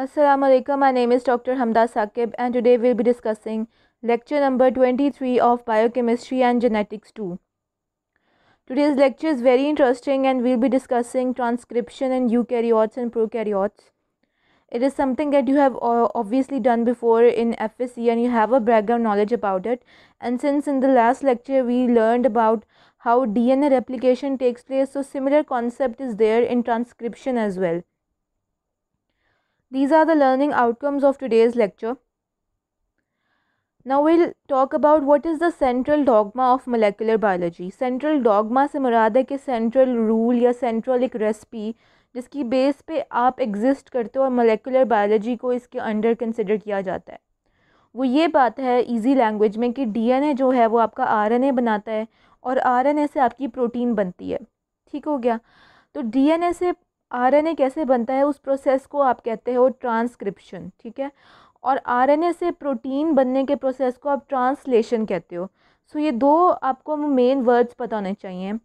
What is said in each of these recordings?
Assalamu alaikum. My name is Dr. Hamda Saqib and today we'll be discussing lecture number 23 of Biochemistry and Genetics 2. Today's lecture is very interesting and we'll be discussing transcription in eukaryotes and prokaryotes. It is something that you have obviously done before in FSC and you have a background knowledge about it. And since in the last lecture we learned about how DNA replication takes place, so similar concept is there in transcription as well These are the learning outcomes of today's lecture. Now we'll talk about what is the central dogma of molecular biology. Central dogma se murad hai कि central rule ya central ek recipe jiski base pe aap exist karte ho aur molecular biology ko iske under consider kiya jata hai वो ये बात है easy language में कि DNA जो है वो आपका आरएनए बनाता है और आरएनए से आपकी प्रोटीन बनती है ठीक हो गया तो डीएनए से आरएनए कैसे बनता है उस प्रोसेस को आप कहते हो ट्रांसक्रिप्शन ठीक है और आरएनए से प्रोटीन बनने के प्रोसेस को आप ट्रांसलेशन कहते हो सो ये दो आपको मेन वर्ड्स पता होने चाहिए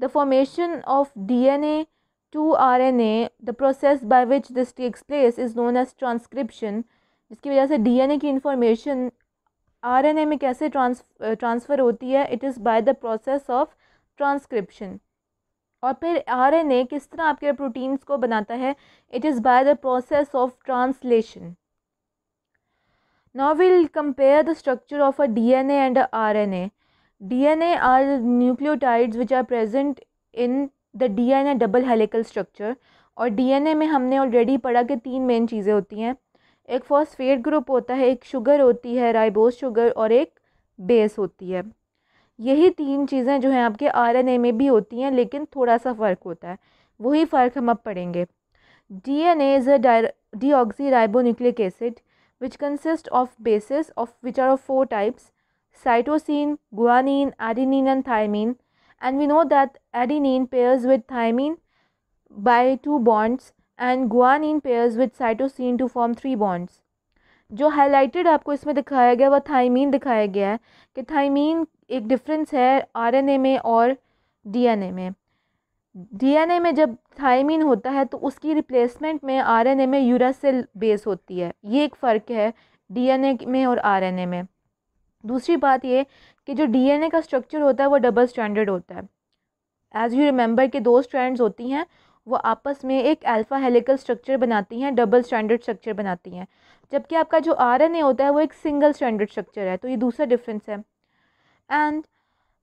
the formation of DNA to RNA the process by which this takes place is known as transcription जिसकी वजह से डीएनए की इन्फॉर्मेशन आरएनए में कैसे ट्रांस ट्रांसफ़र होती है it is by the process of transcription और फिर ए किस तरह आपके प्रोटीन्स को बनाता है it is by the process of translation will compare the structure of a D N and R N A D N A R nucleotides which are present in the D N A double helical structure और D N A में हमने already पढ़ा कि तीन main चीज़ें होती हैं एक फॉस्फेट ग्रुप होता है एक शुगर होती है राइबोस शुगर और एक बेस होती है यही तीन चीज़ें जो हैं आपके आर में भी होती हैं लेकिन थोड़ा सा फ़र्क होता है वही फ़र्क हम अब पढ़ेंगे D N as a di ribo nucleic acid which consist of bases of which are of four types cytosine guanine adenine and thymine and we know that adenine pairs with thymine by two bonds and guanine pairs with cytosine to form three bonds जो highlighted आपको इसमें दिखाया गया वह thiamine दिखाया गया है कि थाइमीन एक डिफरेंस है आरएनए में और डीएनए में डीएनए में जब थाइमीन होता है तो उसकी रिप्लेसमेंट में आरएनए में यूरासिल बेस होती है ये एक फ़र्क है डीएनए में और आरएनए में दूसरी बात ये कि जो डीएनए का स्ट्रक्चर होता है वो डबल स्टैंडर्ड होता है एज़ यू रिमेंबर के दो स्ट्रैंड्स होती हैं वो आपस में एक अल्फ़ा हेलिकल स्ट्रक्चर बनाती हैं डबल स्टैंडर्ड स्ट्रक्चर बनाती हैं जबकि आपका जो आर एन ए होता है वो एक सिंगल स्टैंडर्ड स्ट्रक्चर है तो ये दूसरा डिफरेंस है एंड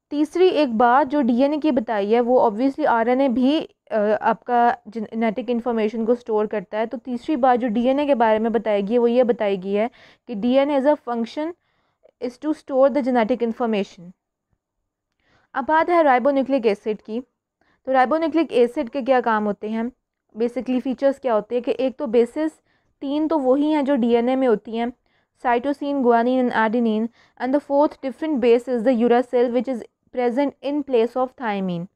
तीसरी एक बात जो ए की बताई है वो ऑब्वियसली ए भी आपका जेनेटिक इन्फॉर्मेशन को स्टोर करता है तो तीसरी बात जो ए के बारे में बताई गई है वो ये बताई गई है कि D N as a function is to store the genetic information अब बात है राइबोन्यूक्लिक एसिड की तो राइबोन्यूक्लिक एसिड के क्या काम होते हैं बेसिकली फ़ीचर्स क्या होते हैं कि एक तो बेसिस तीन तो वही हैं जो डीएनए में होती हैं cytosine guanine and adenine and the fourth different base is the cell which is present in place of thymine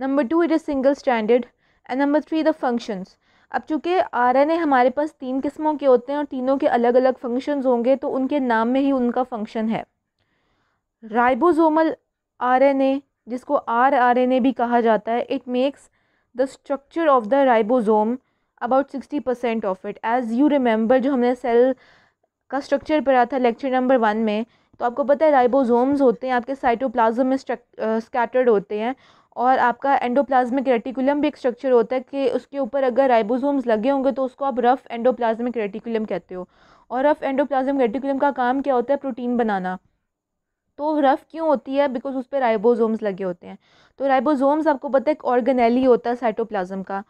number two it is single standard and number three the functions अब चूँकि are N ए हमारे पास तीन किस्मों के होते हैं और तीनों के अलग अलग फंक्शंस होंगे तो उनके नाम में ही उनका फंक्शन है राइबोजोमल आर एन ए जिसको आर आर एन ए भी कहा जाता है it makes the structure of the ribosome about sixty percent of it as you remember जो हमने सेल का स्ट्रक्चर पढ़ा था लेक्चर नंबर वन में तो आपको पता है राइबोजोम्स होते हैं आपके साइटोप्लाज्म में स्कैटर्ड होते हैं और आपका एंडोप्लाज्मिक रेटिकुलम भी एक स्ट्रक्चर होता है कि उसके ऊपर अगर राइबोसोम्स लगे होंगे तो उसको आप रफ़ एंडोप्लाज्मिक रेटिकुलम कहते हो और रफ़ एंडोप्लाज्मिक रेटिकुलम का काम क्या होता है प्रोटीन बनाना तो रफ़ क्यों होती है बिकॉज उस पर राइबोसोम्स लगे होते हैं तो राइबोसोम्स आपको पता है एक ऑर्गेनेली होता है साइटोप्लाज्म का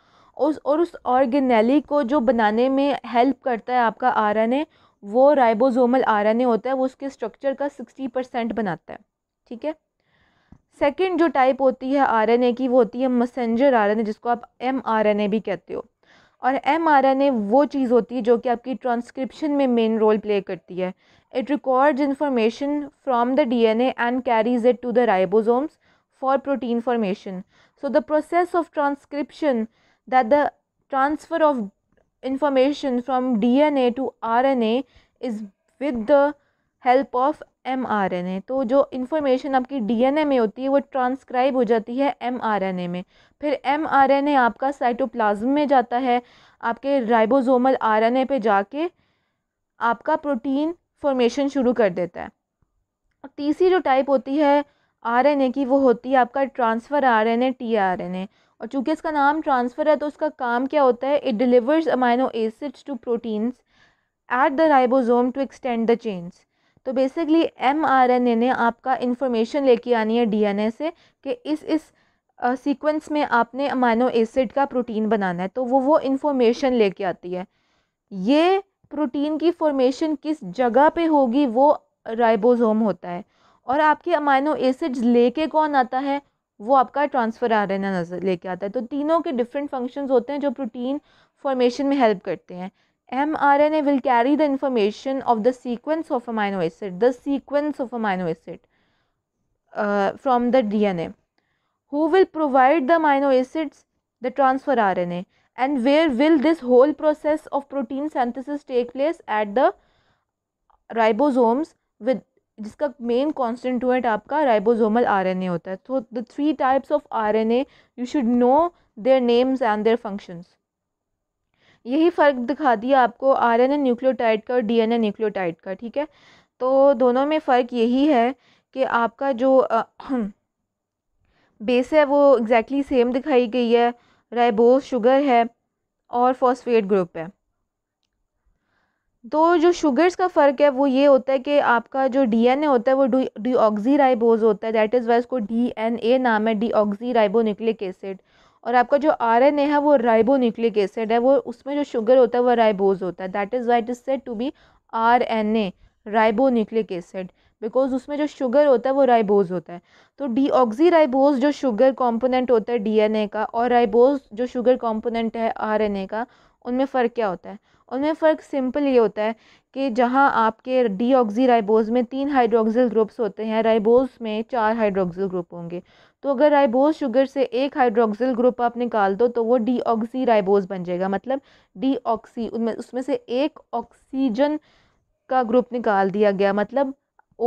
उस और उस ऑर्गेनेली को जो बनाने में हेल्प करता है आपका आर एन ए वो राइबोजोमल आर एन ए होता है वो उसके स्ट्रक्चर का सिक्सटी परसेंट बनाता है ठीक है सेकेंड जो टाइप होती है आर एन ए की वो होती है मसेंजर आर एन ए जिसको आप एम आर एन ए भी कहते हो और एम आर एन ए वो चीज़ होती है जो कि आपकी ट्रांसक्रिप्शन में मेन रोल प्ले करती है it records information from the D N A and carries it to the ribosomes for protein formation so the process of transcription that the transfer of information from DNA to RNA is with the help of M R N A तो जो information आपकी D N A में होती है वो transcribe हो जाती है एम आर एन ए में फिर एम आर एन ए आपका साइटोप्लाज्म में जाता है आपके राइबोजोमल आर एन ए पर जाके आपका प्रोटीन फॉर्मेशन शुरू कर देता है और तीसरी जो टाइप होती है आर एन ए की वो होती है आपका transfer R N A T R N A और चूँकि इसका नाम ट्रांसफ़र है तो उसका काम क्या होता है it delivers amino acids to proteins at the ribosome to extend the change तो basically M R N A ने आपका इन्फॉर्मेशन लेके आनी है डी एन ए से कि इस इस सीक्वेंस में आपने अमाइनो एसिड का प्रोटीन बनाना है तो वो वो इन्फॉर्मेशन लेके आती है ये प्रोटीन की फॉर्मेशन किस जगह पे होगी वो राइबोसोम होता है और आपके अमाइनो एसिड्स लेके कौन आता है वो आपका ट्रांसफ़र आर एन नज़र लेके आता है तो तीनों के डिफरेंट फंक्शंस होते हैं जो प्रोटीन फॉर्मेशन में हेल्प करते हैं M R N A will carry the information of the sequence of amino acid the sequence of amino acid from the D N A who will provide the amino acids the transfer R N A and where will this whole process of protein synthesis take place at the ribosomes with जिसका main constituent आपका ribosomal RNA होता है so the three types of RNA you should know their names and their functions यही फ़र्क दिखा दिया आपको RNA nucleotide का और डीएनए न्यूक्लियोटाइड का ठीक है तो दोनों में फ़र्क यही है कि आपका जो बेस हम्म, है वो एग्जैक्टली exactly सेम दिखाई गई है राइबोस शुगर है और फॉस्फेट ग्रुप है तो जो शुगर्स का फ़र्क है वो ये होता है कि आपका जो डीएनए होता है वो डी राइबोज होता है दैट इज़ वाई उसको डीएनए नाम है डी राइबो न्यूक्लिक एसिड और आपका जो आरएनए है वो राइबो न्यूक्लिक एसिड है वो उसमें जो शुगर होता है वो राइबोज होता है that is why it is said to be R N A ribo nucleic acid because उसमें जो शुगर होता है वो राइबोज होता है तो ऑक्जी राइबोज जो शुगर कॉम्पोनेंट होता है ए का और राइबोज जो शुगर कॉम्पोनेंट है ए का उनमें फ़र्क क्या होता है उनमें फ़र्क सिंपल ये होता है कि जहाँ आपके डी राइबोज में तीन हाइड्रोक्सिल ग्रुप्स होते हैं राइबोज में चार हाइड्रोक्सिल ग्रुप होंगे तो अगर राइबोज शुगर से एक हाइड्रोक्सिल ग्रुप आप निकाल दो तो वो डी राइबोज बन जाएगा मतलब डी ऑक्सी उनमें उसमें से एक ऑक्सीजन का ग्रुप निकाल दिया गया मतलब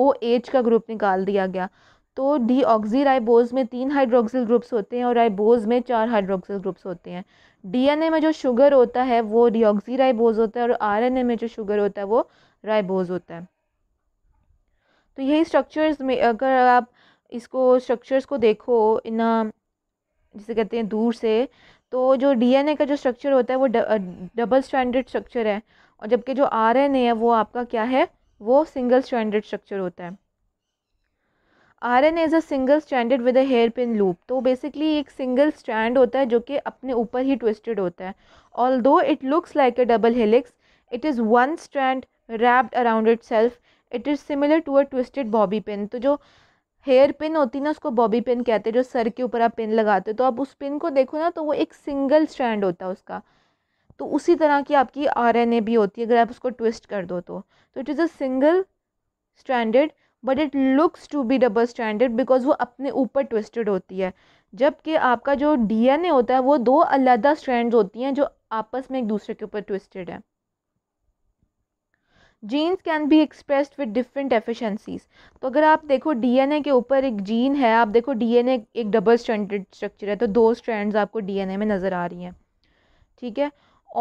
ओ एच का ग्रुप निकाल दिया गया तो डी राइबोज में तीन हाइड्रोक्सिल ग्रुप्स होते हैं और राइबोज में चार हाइड्रोक्सिल ग्रुप्स होते हैं डीएनए में जो शुगर होता है वो डिऑक्सी राइबोज होता है और आरएनए में जो शुगर होता है वो राइबोज होता है तो यही स्ट्रक्चर्स में अगर आप इसको स्ट्रक्चर्स को देखो इन जिसे कहते हैं दूर से तो जो डीएनए का जो स्ट्रक्चर होता है वो डबल स्टैंडर्ड स्ट्रक्चर है और जबकि जो आरएनए है वो आपका क्या है वो सिंगल स्टैंडर्ड स्ट्रक्चर होता है R N as a single standard with a hairpin loop तो बेसिकली एक सिंगल स्टैंड होता है जो कि अपने ऊपर ही ट्विस्टेड होता है although it looks like a double helix it is one strand wrapped around itself it is similar to a twisted bobby pin तो जो हेयर पिन होती है ना उसको बॉबी पिन कहते हैं जो सर के ऊपर आप पिन लगाते हो तो आप उस पिन को देखो ना तो वो एक सिंगल स्टैंड होता है उसका तो उसी तरह की आपकी आर एन ए भी होती है अगर आप उसको ट्विस्ट कर दो तो it is a single stranded but it looks to be double stranded because वो अपने ऊपर ट्विस्टेड होती है जबकि आपका जो डीएनए होता है वो दो अलहदा स्ट्रैंड होती हैं जो आपस में एक दूसरे के ऊपर ट्विस्टेड है genes can be expressed with different efficiencies तो अगर आप देखो डीएनए के ऊपर एक जीन है आप देखो डीएनए एक डबल स्टैंडर्ड स्ट्रक्चर है तो दो स्ट्रैंड्स आपको डीएनए में नज़र आ रही हैं ठीक है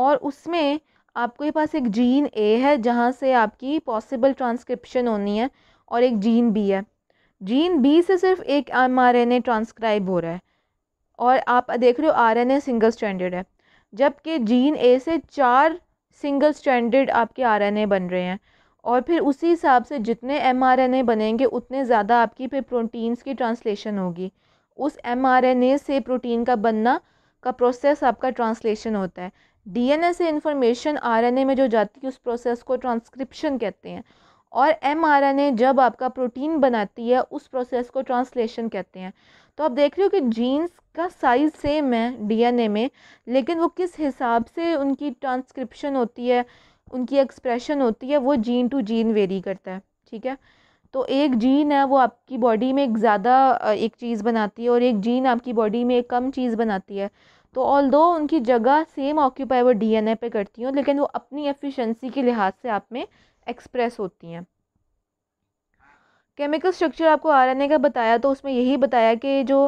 और उसमें आपके पास एक जीन ए है जहाँ से आपकी पॉसिबल ट्रांसक्रिप्शन होनी है और एक जीन बी है जीन बी से सिर्फ एक M R N A transcribe हो रहा है और आप देख रहे हो R N A single stranded है जबकि जीन ए से चार सिंगल स्टैंडर्ड आपके आर एन ए बन रहे हैं और फिर उसी हिसाब से जितने एम आर एन ए बनेंगे उतने ज़्यादा आपकी फिर प्रोटीन्स की ट्रांसलेशन होगी उस एम आर एन ए से प्रोटीन का बनना का प्रोसेस आपका ट्रांसलेशन होता है डी एन ए से इंफॉर्मेशन आर एन ए में जो जाती है उस प्रोसेस को ट्रांसक्रिप्शन कहते हैं और एम आर एन ए जब आपका प्रोटीन बनाती है उस प्रोसेस को ट्रांसलेशन कहते हैं तो आप देख रहे हो कि जीन्स का साइज़ सेम है डीएनए में लेकिन वो किस हिसाब से उनकी ट्रांसक्रिप्शन होती है उनकी एक्सप्रेशन होती है वो जीन टू जीन वेरी करता है ठीक है तो एक जीन है वो आपकी बॉडी में एक ज़्यादा एक चीज़ बनाती है और एक जीन आपकी बॉडी में एक कम चीज़ बनाती है तो ऑल दो उनकी जगह सेम ऑक्यूपाई वो डीएनए पे करती हूँ लेकिन वो अपनी एफिशिएंसी के लिहाज से आप में एक्सप्रेस होती हैं केमिकल स्ट्रक्चर आपको ए का बताया तो उसमें यही बताया कि जो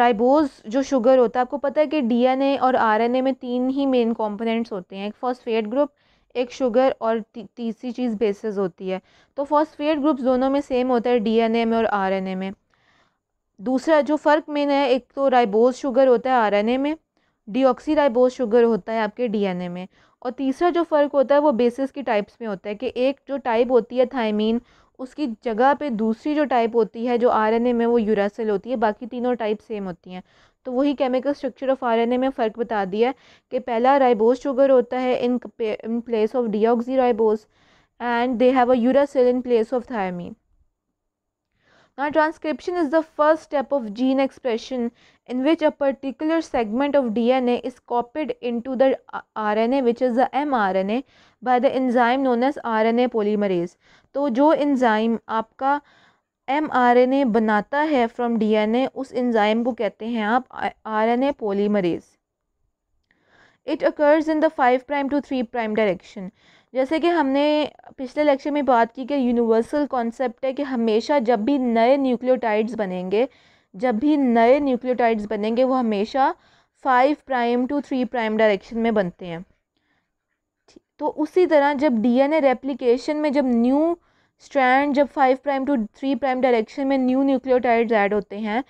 राइबोज जो शुगर होता है आपको पता है कि डीएनए और आरएनए में तीन ही मेन कंपोनेंट्स होते हैं एक फॉस्फेट ग्रुप एक शुगर और तीसरी चीज़ बेसिस होती है तो फॉस्फेट ग्रुप्स दोनों में सेम होता है डीएनए में और आरएनए में दूसरा जो फ़र्क मेन है एक तो राइबोज शुगर होता है ए में ऑक्सी राइबोज शुगर होता है आपके ए में और तीसरा जो फ़र्क होता है वो बेसिस की टाइप्स में होता है कि एक जो टाइप होती है थायमीन उसकी जगह पे दूसरी जो टाइप होती है जो आरएनए में वो यूरासिल होती है बाकी तीनों टाइप सेम होती हैं तो वही केमिकल स्ट्रक्चर ऑफ आरएनए में फ़र्क बता दिया है कि पहला राइबोस शुगर होता है in in place of D ribose and they have a uracil in place of thymine ना transcription is the first step of gene expression in which a particular segment of DNA is copied into the RNA which is the mRNA by the enzyme known as RNA polymerase. तो जो enzyme आपका M R N ए बनाता है from D N ए उस enzyme को कहते हैं आप R N A polymerase it occurs in the five prime to three prime direction जैसे कि हमने पिछले लेक्चर में बात की कि यूनिवर्सल कॉन्सेप्ट है कि हमेशा जब भी नए न्यूक्लियोटाइड्स बनेंगे जब भी नए न्यूक्लियोटाइड्स बनेंगे वो हमेशा five prime to three prime direction में बनते हैं तो उसी तरह जब डीएनए रेप्लिकेशन में जब न्यू स्ट्रैंड जब five prime to three prime direction में न्यू न्यूक्लियोटाइड्स ऐड होते हैं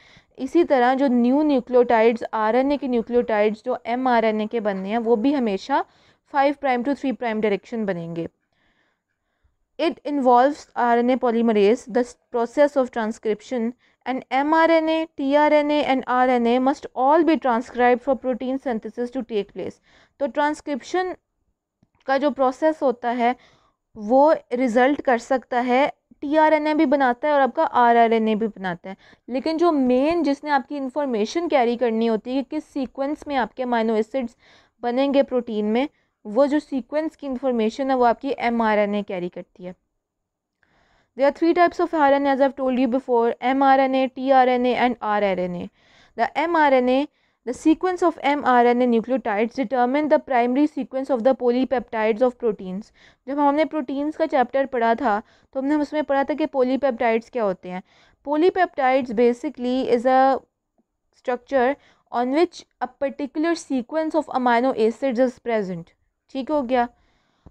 इसी तरह जो न्यू न्यूक्लियोटाइड्स आरएनए के न्यूक्लियोटाइड्स जो एमआरएनए के बनने हैं वो भी हमेशा five prime to three prime direction बनेंगे it involve R N A polymerase the process of transcription and mRNA, tRNA and RNA must all be transcribed for protein synthesis to take place. तो transcription का जो process होता है वो result कर सकता है टी आर एन ए भी बनाता है और आपका आर आर एन ए भी बनाता है लेकिन जो मेन जिसने आपकी इन्फॉर्मेशन कैरी करनी होती है कि किस सीक्वेंस में आपके माइनो एसिड्स बनेंगे प्रोटीन में वो जो सीक्वेंस की इन्फॉर्मेशन है वो आपकी M R N A carry करती है There are three types of RNA as I've told you before mRNA, tRNA, and rRNA. The mRNA, the sequence of mRNA nucleotides determine the primary sequence of the polypeptides of proteins. जब हमने proteins का chapter पढ़ा था तो हमने उसमें पढ़ा था कि पोलीपेप्टाइड्स क्या होते हैं polypeptides basically is a structure on which a particular sequence of amino acids is present ठीक हो गया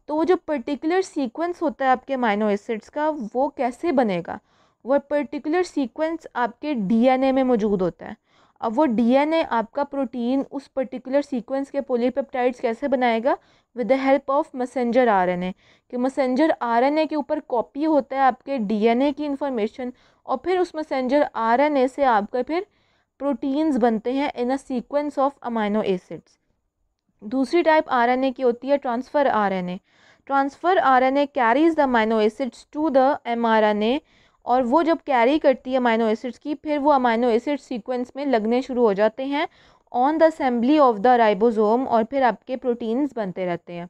तो वो जो पर्टिकुलर सीक्वेंस होता है आपके माइनो एसिड्स का वो कैसे बनेगा वह पर्टिकुलर सीक्वेंस आपके डीएनए में मौजूद होता है अब वो डीएनए आपका प्रोटीन उस पर्टिकुलर सीक्वेंस के पोलीपेप्टाइड्स कैसे बनाएगा with the help of messenger RNA कि मैसेंजर आरएनए के ऊपर कॉपी होता है आपके डीएनए की इन्फॉर्मेशन और फिर उस मैसेंजर आरएनए से आपका फिर प्रोटीन्स बनते हैं in a sequence of amino acids दूसरी टाइप आरएनए की होती है transfer RNA transfer RNA carries the amino acids to the mRNA और वो जब कैरी करती है अमाइनो एसिड्स की फिर वो अमाइनो एसिड सीक्वेंस में लगने शुरू हो जाते हैं on the assembly of the ribosome और फिर आपके प्रोटीन्स बनते रहते हैं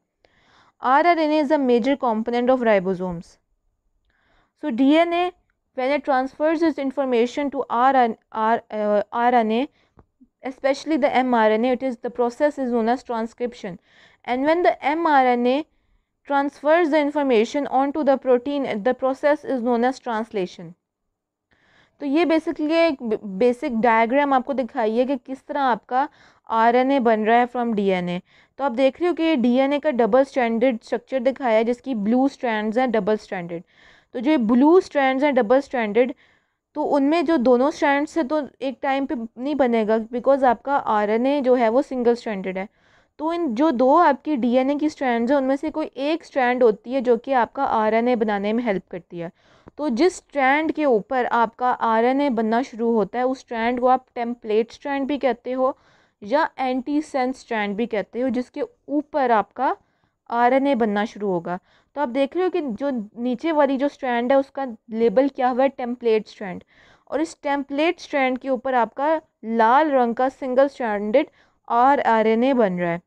R R N as a major component of ribosomes so D N A when a transfers is information to R R R N A especially the mRNA, it is the process is known as transcription. And when the mRNA transfers the information onto the protein, the process is known as translation. तो ये basically एक basic diagram आपको दिखाई है कि किस तरह आपका आरएनए बन रहा है फ्रॉम डीएनए तो आप देख रहे हो कि ये डीएनए का डबल स्टैंडर्ड स्ट्रक्चर दिखाया है जिसकी ब्लू स्ट्रैंड्स हैं डबल स्टैंडर्ड तो जो ये ब्लू स्ट्रैंड्स हैं डबल स्टैंडर्ड तो उनमें जो दोनों स्ट्रैंड से तो एक टाइम पे नहीं बनेगा बिकॉज आपका ए जो है वो सिंगल स्ट्रैंडेड है तो इन जो दो आपकी डीएनए की स्ट्रैंड्स हैं उनमें से कोई एक स्ट्रैंड होती है जो कि आपका आरएनए बनाने में हेल्प करती है तो जिस स्ट्रैंड के ऊपर आपका आरएनए बनना शुरू होता है उस स्ट्रैंड को आप टेम्पलेट स्ट्रैंड भी कहते हो या एंटी सेंस स्ट्रैंड भी कहते हो जिसके ऊपर आपका आरएनए बनना शुरू होगा तो आप देख रहे हो कि जो नीचे वाली जो स्ट्रैंड है उसका लेबल क्या हुआ है टेम्पलेट स्ट्रैंड और इस टेम्पलेट स्ट्रैंड के ऊपर आपका लाल रंग का single stranded R R N A बन रहा है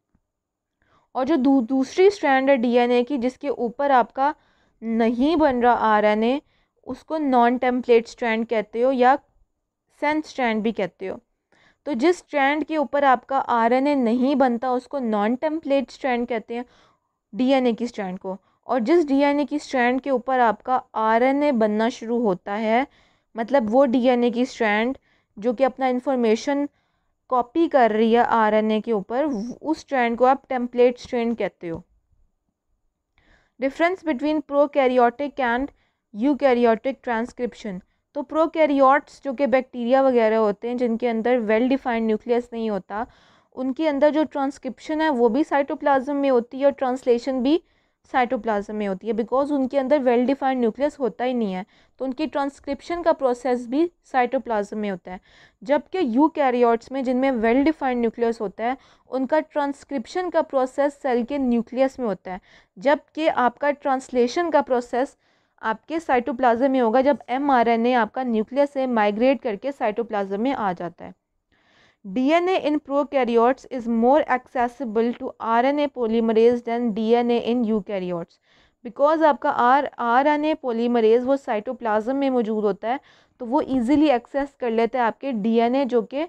और जो दू, दूसरी स्ट्रैंड है डी की जिसके ऊपर आपका नहीं बन रहा ए उसको नॉन टेम्पलेट स्ट्रैंड कहते हो या सेंस स्ट्रैंड भी कहते हो तो जिस स्ट्रैंड के ऊपर आपका आरएनए नहीं बनता उसको नॉन टेम्पलेट स्ट्रैंड कहते हैं डीएनए की स्ट्रैंड को और जिस डीएनए की स्ट्रैंड के ऊपर आपका आरएनए बनना शुरू होता है मतलब वो डीएनए की स्ट्रैंड जो कि अपना इन्फॉर्मेशन कॉपी कर रही है आरएनए के ऊपर उस स्ट्रैंड को आप टेम्पलेट स्ट्रैंड कहते हो difference between prokaryotic and eukaryotic transcription तो प्रो कैरियोट्स जो कि बैक्टीरिया वगैरह होते हैं जिनके अंदर वेल डिफाइंड न्यूक्लियस नहीं होता उनके अंदर जो ट्रांसक्रिप्शन है वो भी साइटोप्लाज्म में होती है और ट्रांसलेशन भी साइटोप्लाज्म में होती है बिकॉज उनके अंदर वेल डिफाइंड न्यूक्लियस होता ही नहीं है तो उनकी ट्रांसक्रिप्शन का प्रोसेस भी साइटोप्लाज्म में होता है जबकि यू कैरियोट्स में जिनमें वेल डिफाइंड न्यूक्लियस होता है उनका ट्रांसक्रिप्शन का प्रोसेस सेल के न्यूक्लियस में होता है जबकि आपका ट्रांसलेशन का प्रोसेस आपके साइटोप्लाज्म में होगा जब एम आपका न्यूक्लियस से माइग्रेट करके साइटोप्लाज्म में आ जाता है DNA in prokaryotes is more accessible to RNA polymerase than DNA in eukaryotes. Because आपका R R N A polymerase वो साइटोप्लाज्म में मौजूद होता है तो वो इजीली एक्सेस कर लेते हैं आपके डीएनए जो कि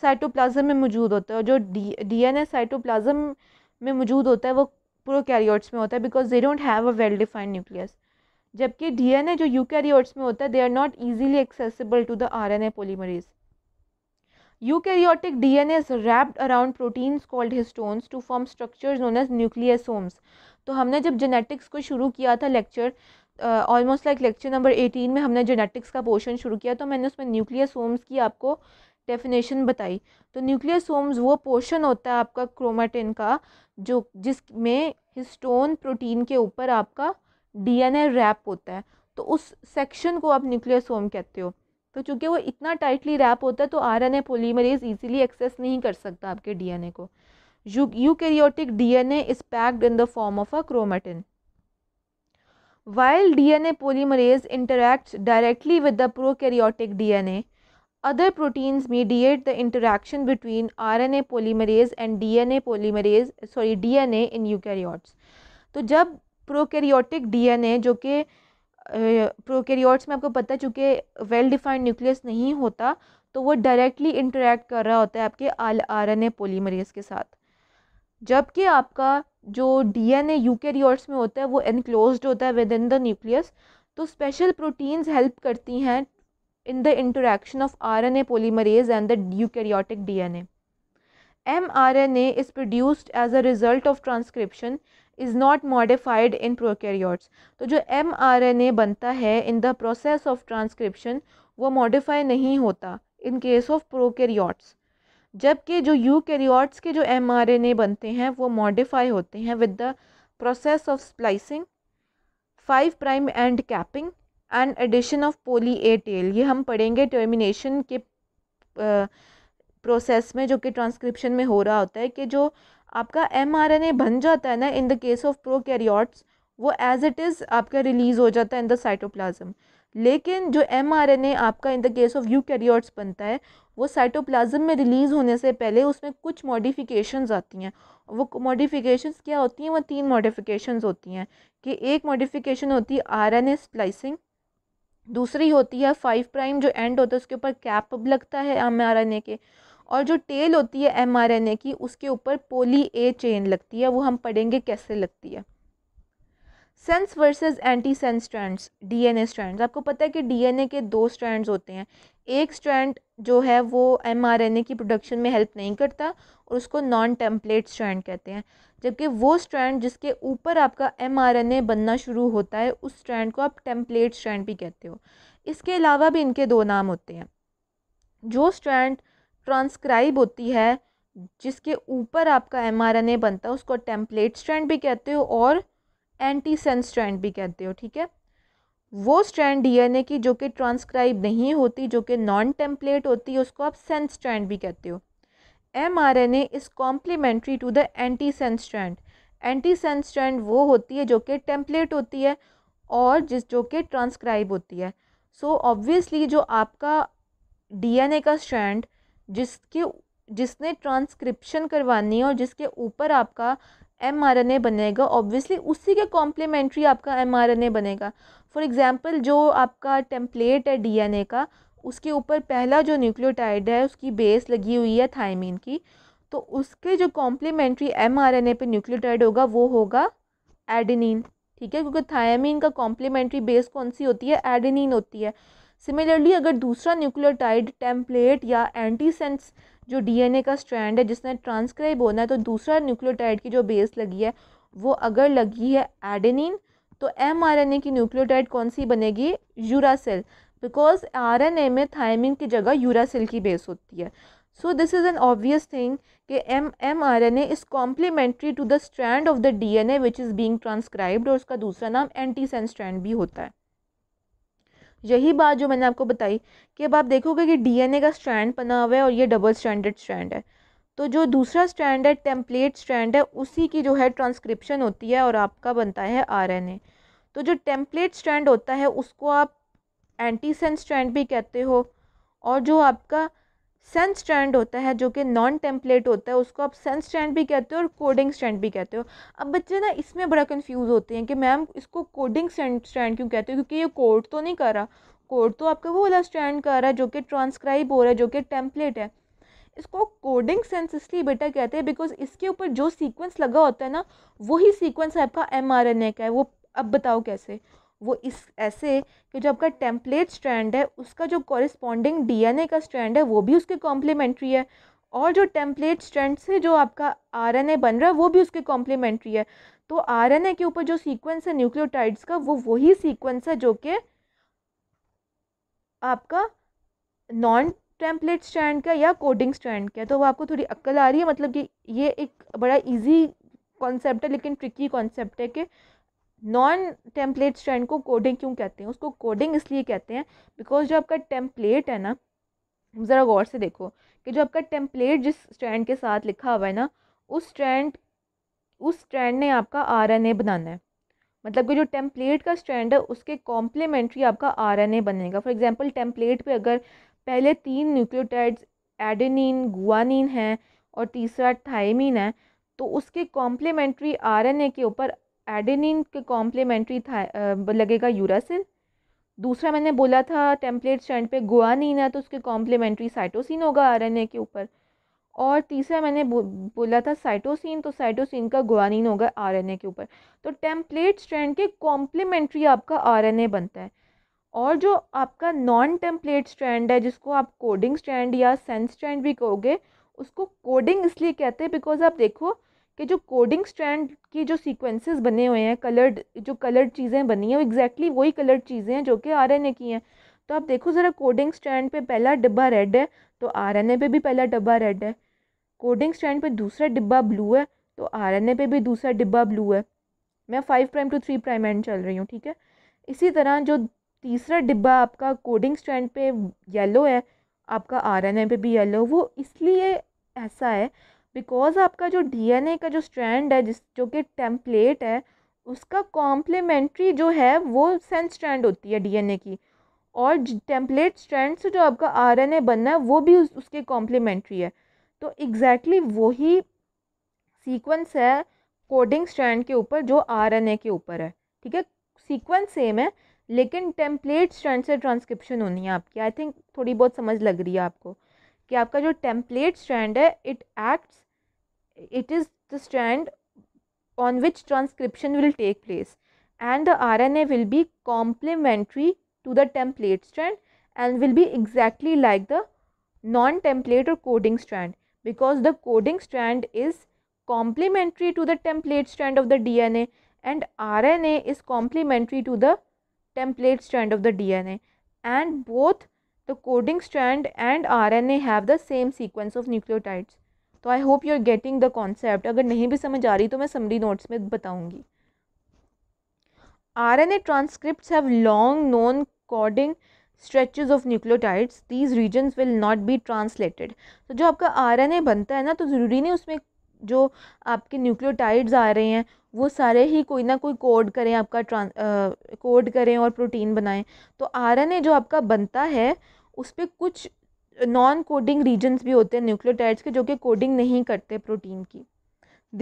साइटोप्लाज्म में मौजूद होता है और जो डी ए साइटोप्लाज्म में मौजूद होता है वो प्रोकैरियोट्स में होता है because they don't have a well defined nucleus जबकि डीएनए जो यूकैरियोट्स में होता है they are not easily accessible to the RNA polymerase Eukaryotic DNA is wrapped around proteins called histones to form structures known as nucleosomes. तो हमने जब genetics को शुरू किया था lecture almost like lecture number eighteen में हमने जेनेटिक्स का पोर्शन शुरू किया तो मैंने उसमें न्यूक्लियसोम्स की आपको डेफिनेशन बताई तो न्यूक्लियसोम्स वो पोर्शन होता है आपका क्रोमाटिन का जो जिस में हिस्टोन प्रोटीन के ऊपर आपका डीएनए रैप होता है तो उस सेक्शन को आप न्यूक्लियसोम कहते हो तो चूंकि वो इतना टाइटली रैप होता है तो R N A polymerase easily access नहीं कर सकता आपके डी एन ए को eukaryotic D N A is packed in the form of a chromatin while D N A polymerase interact directly with the prokaryotic D N A other proteins mediate the interaction between R N A polymerase and D N A polymerase sorry D N A in eukaryotes तो जब prokaryotic D N ए जो कि prokaryotes में आपको पता है चूँकि well defined nucleus नहीं होता तो वो डायरेक्टली इंटरेक्ट कर रहा होता है आपके आल आर एन ए पोलीमरीज के साथ जबकि आपका जो डी एन ए यूकेरियोट्स में होता है वो इनक्लोज होता है विद इन द न्यूक्लियस तो स्पेशल प्रोटीन्स हेल्प करती हैं in the interaction of R N A polymerase and the eukaryotic D N A M R N as produced as a result of transcription is not modified in prokaryotes तो जो M R N A बनता है in the process of transcription वो modify नहीं होता in case of prokaryotes जबकि जो you karyotes के जो एम आर एन ए बनते हैं वो मॉडिफाई होते हैं with the process of splicing five prime end capping and addition of poly A tail ये हम पढ़ेंगे टर्मिनेशन के प्रोसेस में जो कि ट्रांसक्रिप्शन में हो रहा होता है कि जो आपका एम आर एन ए बन जाता है ना in the case of prokaryotes वो एज इट इज़ आपका रिलीज़ हो जाता है इन द साइटोप्लाज्म लेकिन जो एम आर एन ए आपका in the case of eukaryotes बनता है वो साइटोप्लाज्म में रिलीज़ होने से पहले उसमें कुछ मॉडिफिकेशंस आती हैं वो मॉडिफिकेशंस क्या होती हैं वो तीन मॉडिफिकेशंस होती हैं कि एक मॉडिफिकेशन होती है आर एन ए स्प्लाइसिंग दूसरी होती है फाइव प्राइम जो एंड होता है उसके ऊपर कैप लगता है एम आर एन ए के और जो टेल होती है ए की उसके ऊपर पोली ए चेन लगती है वो हम पढ़ेंगे कैसे लगती है sense versus antisense strands DNA strands आपको पता है कि डीएनए के दो स्ट्रैंड्स होते हैं एक स्ट्रैंड जो है वो एमआरएनए की प्रोडक्शन में हेल्प नहीं करता और उसको नॉन टेम्पलेट स्ट्रैंड कहते हैं जबकि वो स्ट्रैंड जिसके ऊपर आपका एमआरएनए बनना शुरू होता है उस स्ट्रैंड को आप टेम्पलेट स्ट्रैंड भी कहते हो इसके अलावा भी इनके दो नाम होते हैं जो स्ट्रैंड ट्रांसक्राइब होती है जिसके ऊपर आपका एम आर एन ए बनता है उसको टेम्पलेट स्ट्रैंड भी कहते हो और एंटी सेंस स्ट्रैंड भी कहते हो ठीक है वो स्ट्रैंड डीएनए की जो कि ट्रांसक्राइब नहीं होती जो कि नॉन टेम्पलेट होती है उसको आप सेंस स्ट्रैंड भी कहते हो M R N A is complementary to the antisense strand antisense strand वो होती है जो कि टेम्पलेट होती है और जिस जो कि ट्रांसक्राइब होती है सो so, ऑब्वियसली जो आपका डीएनए का स्ट्रैंड जिसके जिसने ट्रांसक्रिप्शन करवानी है और जिसके ऊपर आपका एम आर एन ए बनेगा ऑब्वियसली उसी के कॉम्प्लीमेंट्री आपका एम आर एन ए बनेगा फॉर एग्ज़ाम्पल जो आपका टेम्पलेट है डी एन ए का उसके ऊपर पहला जो न्यूक्लियोटाइड है उसकी बेस लगी हुई है थायमीन की तो उसके जो complementary M R N A पर न्यूक्लियोटाइड होगा वो होगा एडिनिन ठीक है क्योंकि थायमीन का कॉम्प्लीमेंट्री बेस कौन सी होती है एडिनिन होती है सिमिलरली अगर दूसरा न्यूक्लियोटाइड टेम्पलेट या एंटीसेंस जो डीएनए का स्ट्रैंड है जिसने ट्रांसक्राइब होना है तो दूसरा न्यूक्लियोटाइड की जो बेस लगी है वो अगर लगी है एडेनिन तो एम आर एन ए की न्यूक्लियोटाइड कौन सी बनेगी uracil because R N A में थायमिन की जगह यूरासेल की बेस होती है so this is an obvious thing कि M M R N A is complementary to the strand of the D N A which is being transcribed और उसका दूसरा नाम एंटीसेंस स्ट्रैंड भी होता है यही बात जो मैंने आपको बताई कि अब आप देखोगे कि डीएनए का स्ट्रैंड बना हुआ है और ये डबल स्टैंडर्ड स्ट्रैंड है तो जो दूसरा स्ट्रैंड है टेम्पलेट स्ट्रैंड है उसी की जो है ट्रांसक्रिप्शन होती है और आपका बनता है आर तो जो टेम्पलेट स्ट्रैंड होता है उसको आप एंटीसेंस स्ट्रैंड भी कहते हो और जो आपका सन स्टैंड होता है जो कि नॉन टेम्पलेट होता है उसको आप सन स्टैंड भी कहते हो और कोडिंग स्टैंड भी कहते हो अब बच्चे ना इसमें बड़ा कंफ्यूज होते हैं कि मैम इसको कोडिंग स्टैंड क्यों कहते हो क्योंकि ये कोड तो नहीं कर रहा कोड तो आपका वो वाला स्टैंड कर रहा है जो कि ट्रांसक्राइब हो रहा है जो कि टेम्पलेट है इसको कोडिंग सेंस इसलिए बेटा कहते हैं बिकॉज इसके ऊपर जो सीक्वेंस लगा होता है ना वही सीक्वेंस आपका एम आर एन ए का है वो अब बताओ कैसे वो इस ऐसे कि जो आपका टेम्पलेट स्ट्रैंड है उसका जो कॉरिस्पॉन्डिंग डीएनए का स्ट्रैंड है वो भी उसके कॉम्प्लीमेंट्री है और जो टेम्पलेट स्ट्रैंड से जो आपका आरएनए बन रहा है वो भी उसके कॉम्प्लीमेंट्री है तो आरएनए के ऊपर जो सीक्वेंस है न्यूक्लियोटाइड्स का वो वही सीक्वेंस है जो कि आपका नॉन टेम्पलेट स्टैंड का या कोडिंग स्टैंड का तो वो आपको थोड़ी अक्ल आ रही है मतलब कि ये एक बड़ा इजी कॉन्सेप्ट है लेकिन ट्रिकी कॉन्सेप्ट है कि नॉन टेम्पलेट स्ट्रैंड को कोडिंग क्यों कहते हैं उसको कोडिंग इसलिए कहते हैं बिकॉज जो आपका टेम्पलेट है ना ज़रा गौर से देखो कि जो आपका टेम्पलेट जिस स्ट्रैंड के साथ लिखा हुआ है ना उस स्ट्रैंड उस स्ट्रैंड ने आपका आर एन ए बनाना है मतलब कि जो टेम्पलेट का स्ट्रैंड है उसके कॉम्प्लीमेंट्री आपका आर एन ए बनेगा फॉर एग्जाम्पल टेम्पलेट पर अगर पहले तीन न्यूक्लियोटाइड्स एडेनिन गुआनिन है और तीसरा थायमिन है तो उसके कॉम्प्लीमेंट्री आरएनए के ऊपर एडेनिन के कॉम्प्लीमेंट्री था लगेगा यूरासिल दूसरा मैंने बोला था टेम्पलेट स्टैंड पे गुआनिन है तो उसके कॉम्प्लीमेंट्री साइटोसिन होगा आर के ऊपर और तीसरा मैंने बो, बोला था साइटोसिन तो साइटोसिन का गुआनिन होगा आर के ऊपर तो टेम्पलेट स्ट्रैंड के कॉम्प्लीमेंट्री आपका आर बनता है और जो आपका नॉन टेम्पलेट स्ट्रैंड है जिसको आप कोडिंग स्ट्रैंड या सेंस स्ट्रैंड भी कहोगे उसको कोडिंग इसलिए कहते हैं बिकॉज आप देखो कि जो कोडिंग स्ट्रैंड की जो सीक्वेंसेस बने हुए हैं कलर्ड जो कलर्ड चीज़ें बनी हैं वो एग्जैक्टली वही कलर्ड चीज़ें हैं जो कि आर एन ए की हैं तो आप देखो ज़रा कोडिंग स्टैंड पे पहला डिब्बा रेड है तो आर एन ए पर भी पहला डिब्बा रेड है कोडिंग स्टैंड पे दूसरा डिब्बा ब्लू है तो आर एन ए पर भी दूसरा डिब्बा ब्लू है मैं five prime to three prime end चल रही हूँ ठीक है इसी तरह जो तीसरा डिब्बा आपका कोडिंग स्टैंड पे येलो है आपका आर एन ए पे भी येलो वो इसलिए ऐसा है बिकॉज आपका जो डीएनए का जो स्ट्रैंड है जिस जो कि टेम्पलेट है उसका कॉम्प्लीमेंट्री जो है वो सेंस स्ट्रैंड होती है डीएनए की और टेम्पलेट स्ट्रैंड से जो आपका आरएनए बनना है वो भी उस, उसके कॉम्प्लीमेंट्री है तो एग्जैक्टली exactly वही सीक्वेंस है कोडिंग स्ट्रैंड के ऊपर जो आर के ऊपर है ठीक है सीक्वेंस सेम है लेकिन टेम्पलेट स्ट्रैंड से ट्रांसक्रिप्शन होनी है आपकी आई थिंक थोड़ी बहुत समझ लग रही है आपको कि आपका जो टेम्पलेट स्ट्रैंड है it acts it is the strand on which transcription will take place and the RNA will be complementary to the template strand and will be exactly like the non-template or coding strand because the coding strand is complementary to the template strand of the DNA and RNA is complementary to the template strand of the DNA and both the coding strand and RNA have the same sequence of nucleotides. तो I hope you are getting the concept अगर नहीं भी समझ आ रही तो मैं summary notes में बताऊँगी R N A transcript have long non coding stretches of nucleotides these regions will not be translated तो जो आपका आर एन ए बनता है ना तो ज़रूरी नहीं उसमें जो आपके न्यूक्लियोटाइड्स आ रहे हैं वो सारे ही कोई ना कोई कोड करें आपका ट्रांस कोड करें और प्रोटीन बनाएं तो आर एन ए जो आपका बनता है उस पर कुछ नॉन कोडिंग रीजन्स भी होते हैं न्यूक्लियोटाइड्स के जो कि कोडिंग नहीं करते प्रोटीन की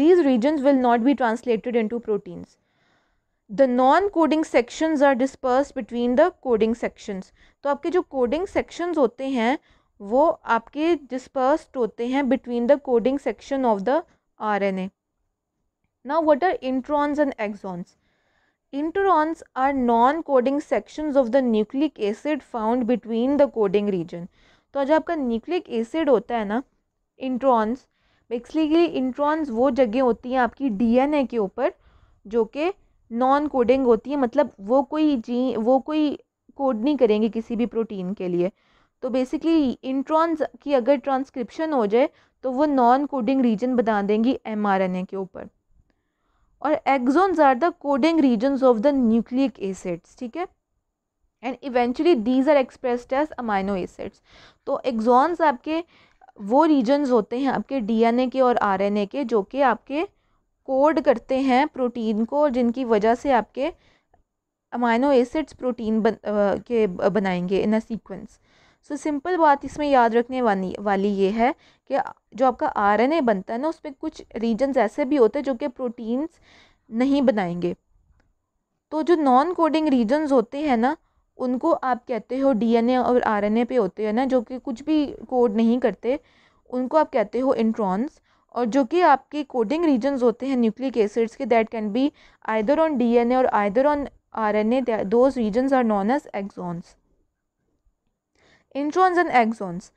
these regions will not be translated into proteins the non coding sections are disperse between the coding sections तो आपके जो कोडिंग सेक्शंस होते हैं वो आपके डिस्पर्स होते हैं between the coding section of the R N A now what are introns and exons introns are non coding sections of the nucleic acid found between the coding region तो जो आपका nucleic acid होता है ना introns basically introns वो जगह होती हैं आपकी डीएनए के ऊपर जो कि नॉन कोडिंग होती है मतलब वो कोई जी वो कोई कोड नहीं करेंगे किसी भी प्रोटीन के लिए तो बेसिकली इंट्रॉन्स की अगर ट्रांसक्रिप्शन हो जाए तो वो नॉन कोडिंग रीजन बता देंगी एम के ऊपर और exons are the coding regions of the nucleic acids ठीक है and eventually these are expressed as amino acids तो एग्जॉन्स आपके वो रीजन्स होते हैं आपके डीएनए के और आरएनए के जो कि आपके कोड करते हैं प्रोटीन को और जिनकी वजह से आपके अमाइनो एसिड्स प्रोटीन बन आ, के बनाएंगे इन अ सीक्वेंस सो सिंपल बात इसमें याद रखने वाली वाली ये है कि जो आपका आरएनए बनता है ना उसमें कुछ रीजन्स ऐसे भी होते हैं जो कि प्रोटीन्स नहीं बनाएंगे तो जो नॉन कोडिंग रीजन्स होते हैं ना उनको आप कहते हो डी एन और आर एन ए पे होते हैं ना जो कि कुछ भी कोड नहीं करते उनको आप कहते हो इंट्रॉन्स और जो कि आपके कोडिंग रीजन्स होते हैं न्यूक्लिक एसिड्स के that can be either on D और either on R N A those regions are known as exons introns and exons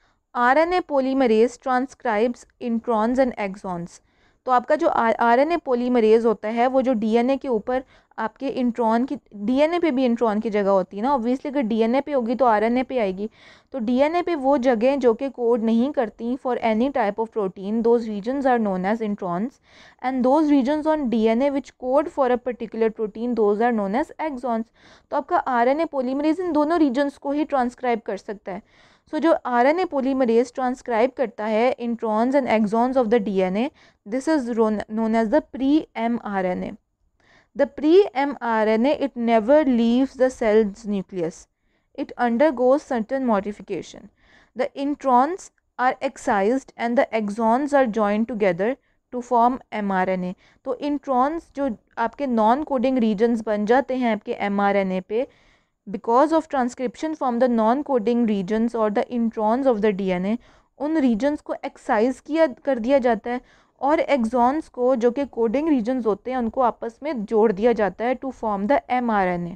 R N A polymerase transcribes introns and exons तो आपका जो R N A polymerase होता है वो जो D N A के ऊपर आपके इंट्रॉन की डीएनए पे भी इंट्रॉन की जगह होती है ना ऑब्वियसली अगर डीएनए पे होगी तो आरएनए पे आएगी तो डीएनए पे वो जगह जो कि कोड नहीं करती for any type of protein those regions are known as introns and those regions on DNA an code for a particular protein those are known as exons तो आपका आर एन इन दोनों रीजन्स को ही transcribe कर सकता है so so, जो R N A polymerase transcribe करता है introns and exons of the D N A this is known as the pre M R N A The pre mRNA it never leaves the cell's nucleus. It undergoes certain modification. The introns are excised and the exons are joined together to form M R N A तो introns जो आपके non coding regions बन जाते हैं आपके M R N A पे because of transcription from the non coding regions और the introns of the D N A उन रीजन्स को एक्साइज किया कर दिया जाता है और एग्जॉन्स को जो कि कोडिंग रीजन्स होते हैं उनको आपस में जोड़ दिया जाता है to form the M R N A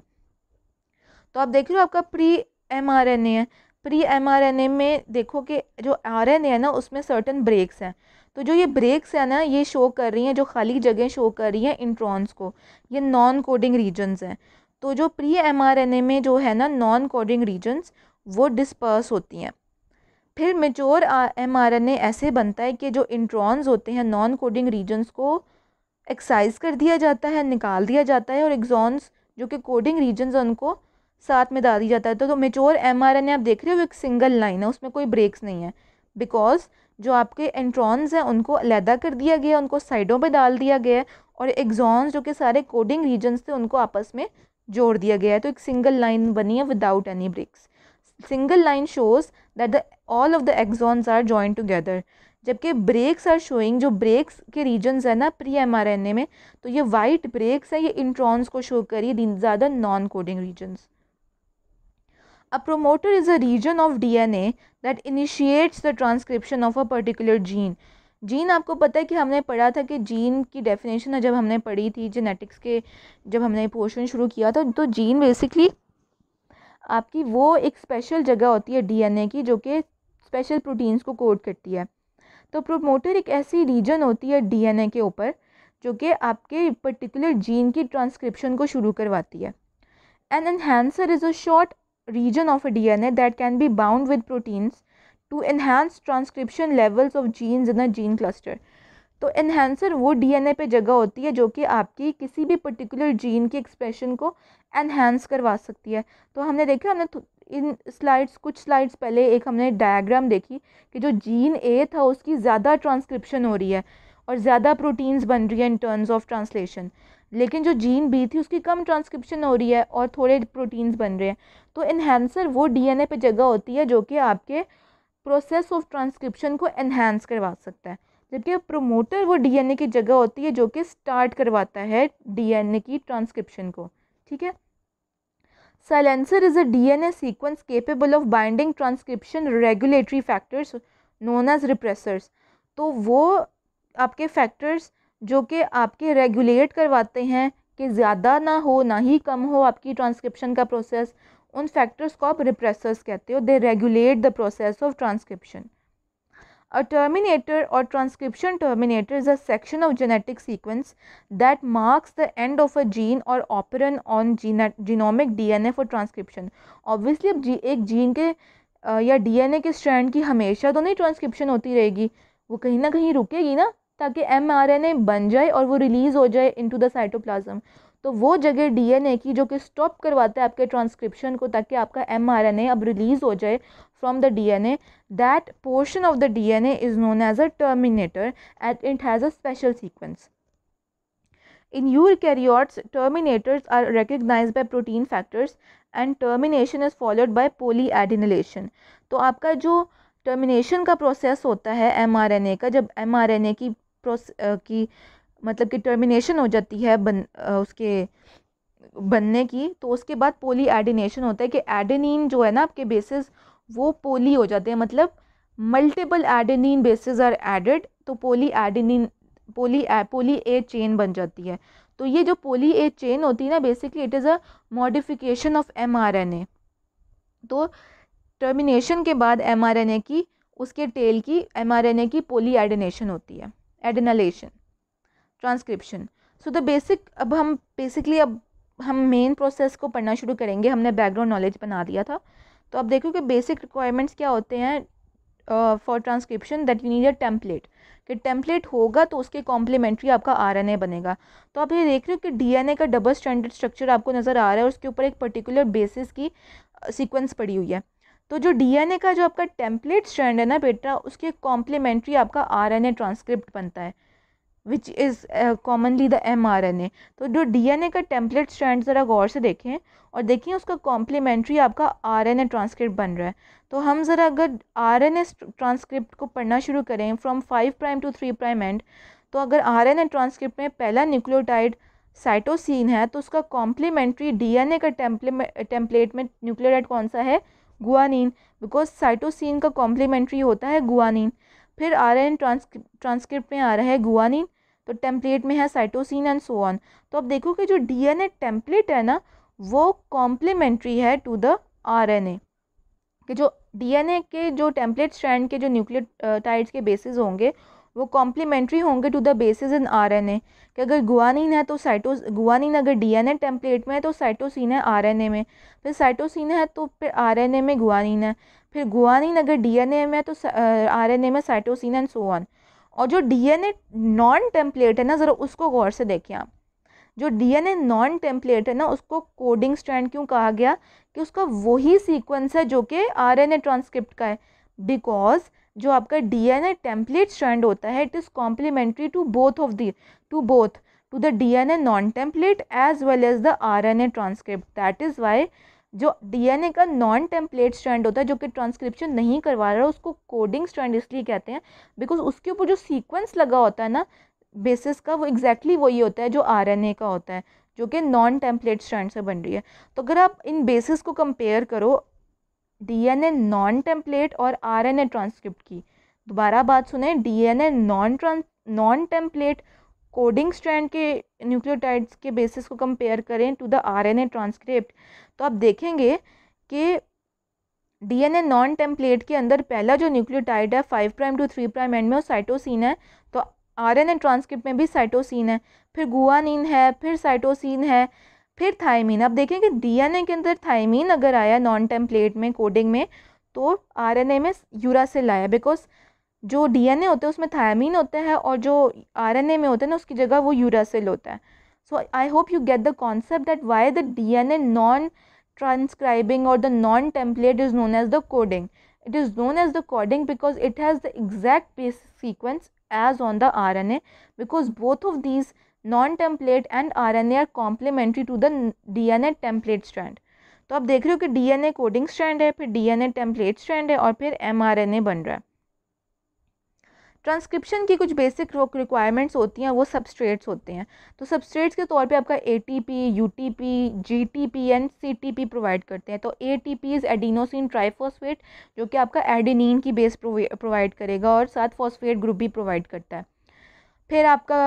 तो आप देख रहे हो आपका pre M R N A है pre M R N A में देखो कि जो आर एन ए है ना उसमें सर्टन ब्रेक्स हैं तो जो ये ब्रेक्स है ना ये शो कर रही हैं जो खाली जगह शो कर रही हैं इंट्रॉन्स को ये नॉन कोडिंग रीजन्स हैं तो जो pre M R N A में जो है ना नॉन कोडिंग रीजन्स वो डिस्पर्स होती हैं फिर mature M R N A ऐसे बनता है कि जो इंट्रॉन्स होते हैं नॉन कोडिंग रीजन्स को एक्साइज कर दिया जाता है निकाल दिया जाता है और एग्जॉन्स जो कि कोडिंग रीजन्स हैं उनको साथ में डाल दिया जाता है तो, तो mature M R N A आप देख रहे हो एक सिंगल लाइन है उसमें कोई ब्रेक्स नहीं है बिकॉज जो आपके इंट्रॉन्स हैं उनको अलहदा कर दिया गया उनको साइडों पर डाल दिया गया है और एग्जॉन्स जो कि सारे कोडिंग रीजन्स थे उनको आपस में जोड़ दिया गया है तो एक सिंगल लाइन बनी है without any breaks single line shows that the all of the axons are joint together जबकि ब्रेक्स आर शोइंग जो ब्रेक्स के रीजन्स है ना pre M R N A में तो ये वाइट ब्रेक्स है ये इंट्रॉन्स को शो करिए ज़्यादा non coding regions promoter is a region of D N A that initiates the transcription of a particular gene gene आपको पता है कि हमने पढ़ा था कि जीन की डेफिनेशन जब हमने पढ़ी थी जेनेटिक्स के जब हमने पोर्शन शुरू किया था तो जीन बेसिकली आपकी वो एक स्पेशल जगह होती है डीएनए की जो कि स्पेशल प्रोटीन्स को कोड करती है तो प्रोमोटर एक ऐसी रीजन होती है डीएनए के ऊपर जो कि आपके पर्टिकुलर जीन की ट्रांसक्रिप्शन को शुरू करवाती है an enhancer is a short region of a D N at can be bound with proteins to enhance transcription levels of genes in a gene cluster तो इन्हेंसर वो ए पर जगह होती है जो कि आपकी किसी भी पर्टिकुलर जीन की एक्सप्रेशन को एनहेंस करवा सकती है तो हमने देखा हमने इन स्लाइड्स कुछ स्लाइड्स पहले एक हमने डायग्राम देखी कि जो जीन ए था उसकी ज़्यादा ट्रांसक्रिप्शन हो रही है और ज़्यादा प्रोटीन्स बन रही है इन टर्म्स ऑफ ट्रांसलेशन लेकिन जो जीन बी थी उसकी कम ट्रांसक्रिप्शन हो रही है और थोड़े प्रोटीन्स बन रहे हैं तो इन्हेंसर वो डीएनए पे जगह होती है जो कि आपके प्रोसेस ऑफ ट्रांसक्रिप्शन को इन्हेंस करवा सकता है जबकि प्रोमोटर वो डीएनए की जगह होती है जो कि स्टार्ट करवाता है डीएनए की ट्रांसक्रिप्शन को ठीक है is a D N A sequence capable of binding transcription regulatory factors known as repressors तो वो आपके फैक्टर्स जो कि आपके रेगुलेट करवाते हैं कि ज़्यादा ना हो ना ही कम हो आपकी ट्रांसक्रिप्शन का प्रोसेस उन फैक्टर्स को आप रिप्रेसर्स कहते हो they regulate the process of transcription A terminator or transcription terminator is a section of genetic sequence that marks the end of a gene or operon on genomic DNA for transcription. Obviously अब जी एक gene के आ, या DNA के strand की हमेशा तो नहीं transcription होती रहेगी वो कहीं ना कहीं रुकेगी ना ताकि एम आर एन ए बन जाए और वो रिलीज़ हो जाए इन टू द साइटोप्लाज्म तो वो जगह डीएनए की जो कि स्टॉप करवाता है आपके ट्रांसक्रिप्शन को ताकि आपका एम आर एन ए अब रिलीज़ हो जाए from the DNA. That portion of the DNA is known as a terminator and it has a special sequence. In eukaryotes, terminators are recognized by protein factors and termination is followed by polyadenylation. तो आपका जो termination का process होता है mRNA का जब mRNA की pros की मतलब कि टर्मिनेशन हो जाती है बन उसके बनने की तो उसके बाद पोली एडिनेशन होता है कि एडेनिन जो है ना आपके बेसिस वो पोली हो जाते हैं मतलब multiple adenine bases are added तो पोली एडेनिन पोली पोली ए चेन बन जाती है तो ये जो पोली ए चेन होती है ना basically it is a modification of M R N A तो टर्मिनेशन के बाद एम आर एन ए की उसके टेल की एम आर एन ए की पोली एडिनेशन होती है adenylation transcription so the basic अब हम बेसिकली अब हम मेन प्रोसेस को पढ़ना शुरू करेंगे हमने बैकग्राउंड नॉलेज बना दिया था तो आप देखो कि बेसिक रिक्वायरमेंट्स क्या होते हैं for transcription that you need a template कि टेम्पलेट होगा तो उसके कॉम्प्लीमेंट्री आपका आर बनेगा तो आप ये देख रहे हो कि डी का डबल स्टैंडर्ड स्ट्रक्चर आपको नज़र आ रहा है उसके ऊपर एक पर्टिकुलर बेसिस की सीक्वेंस uh, पड़ी हुई है तो जो डीएनए का जो आपका टेम्पलेट स्ट्रैंड है ना बेटा उसके कॉम्प्लीमेंट्री आपका आरएनए ट्रांसक्रिप्ट बनता है which is commonly the M R N A तो जो डी एन ए का टेम्पलेट स्ट्रैंड ज़रा गौर से देखें और देखिए उसका कॉम्प्लीमेंट्री आपका आर एन ए ट्रांसक्रिप्ट बन रहा है तो हम ज़रा अगर आर एन ए ट्रांसक्रिप्ट को पढ़ना शुरू करें from five prime to three prime end तो अगर आर एन ए ट्रांसक्रिप्ट में पहला न्यूक्लियोटाइड साइटोसिन है तो उसका कॉम्प्लीमेंट्री डी एन ए का टेम्पलेट में न्यूक्लियोटाइड कौन सा है गुआनिन बिकॉज साइटोसिन का कॉम्प्लीमेंट्री होता है गुआनिन फिर आर एन ट्रांसक्रिप्ट में आ रहा है गुआनिन तो टेम्पलेट में है साइटोसिन एंड सो ऑन तो अब देखो कि जो ए टेम्पलेट है ना वो कॉम्प्लीमेंट्री है टू द ए कि जो डीएनए के जो टेम्पलेट स्ट्रैंड के जो न्यूक्लियोटाइड्स के बेसिस होंगे वो कॉम्प्लीमेंट्री होंगे to the bases in RNA कि अगर गुआनिन है तो साइटो गुआनिन अगर डीएनए टेम्पलेट में है तो साइटोसिन है आरएनए में फिर साइटोसिन है तो फिर आरएनए में गुआनिन है फिर गुआनिन अगर डीएनए में आर तो आरएनए में साइटोसिन एंड सो ऑन और जो डीएनए नॉन टेम्पलेट है ना ज़रा उसको गौर से देखें आप जो डीएनए नॉन टेम्पलेट है ना उसको कोडिंग स्ट्रैंड क्यों कहा गया कि उसका वही सीक्वेंस है जो कि आरएनए ट्रांसक्रिप्ट का है बिकॉज जो आपका डीएनए टेम्पलेट स्ट्रैंड होता है it is complementary to both of the two both to the DNA non template as well as the RNA transcript that is why जो डीएनए का नॉन टेम्पलेट स्ट्रैंड होता है जो कि ट्रांसक्रिप्शन नहीं करवा रहा है उसको कोडिंग स्ट्रैंड इसलिए कहते हैं बिकॉज उसके ऊपर जो सीक्वेंस लगा होता है ना बेसिस का वो एग्जैक्टली exactly वही होता है जो आर का होता है जो कि नॉन टेम्पलेट स्ट्रैंड से बन रही है तो अगर आप इन बेसिस को कंपेयर करो डीएनए नॉन टेम्पलेट और आर ट्रांसक्रिप्ट की दोबारा बात सुने DNA non trans non template coding strand के न्यूक्लियोटाइड्स के बेसिस को कंपेयर करें टू द आरएनए ट्रांसक्रिप्ट तो आप देखेंगे कि डीएनए नॉन टेम्पलेट के अंदर पहला जो न्यूक्लियोटाइड है five prime to three prime end में वो साइटोसिन है तो आरएनए ट्रांसक्रिप्ट में भी साइटोसिन है फिर गुआनिन है फिर साइटोसिन है फिर थायमीन आप देखेंगे डीएनए के अंदर थाइमिन अगर आया नॉन टेम्पलेट में कोडिंग में तो आरएनए में यूरासिल आया बिकॉज जो डीएनए होते हैं उसमें थायमिन होते हैं और जो आरएनए में होते हैं ना उसकी जगह वो यूरासिल होता है so I hope you get the concept that why the DNA non transcribing और the non template is known as the coding it is known as the coding because it has the exact base sequence as on the R N A because both of these non template and R N A are complementary to the D N A template strand तो आप देख रहे हो कि D N A coding strand है फिर D N A template strand है और फिर एम आर एन ए बन रहा है ट्रांसक्रिप्शन की कुछ बेसिक रिक्वायरमेंट्स होती हैं वो सबस्ट्रेट्स होते हैं तो सबस्ट्रेट्स के तौर पे आपका A T P U T P G T P and C T P provide करते हैं तो A T P is adenosine triphosphate जो कि आपका एडिनिन की बेस प्रोवाइड करेगा और साथ फॉस्फेट ग्रुप भी प्रोवाइड करता है फिर आपका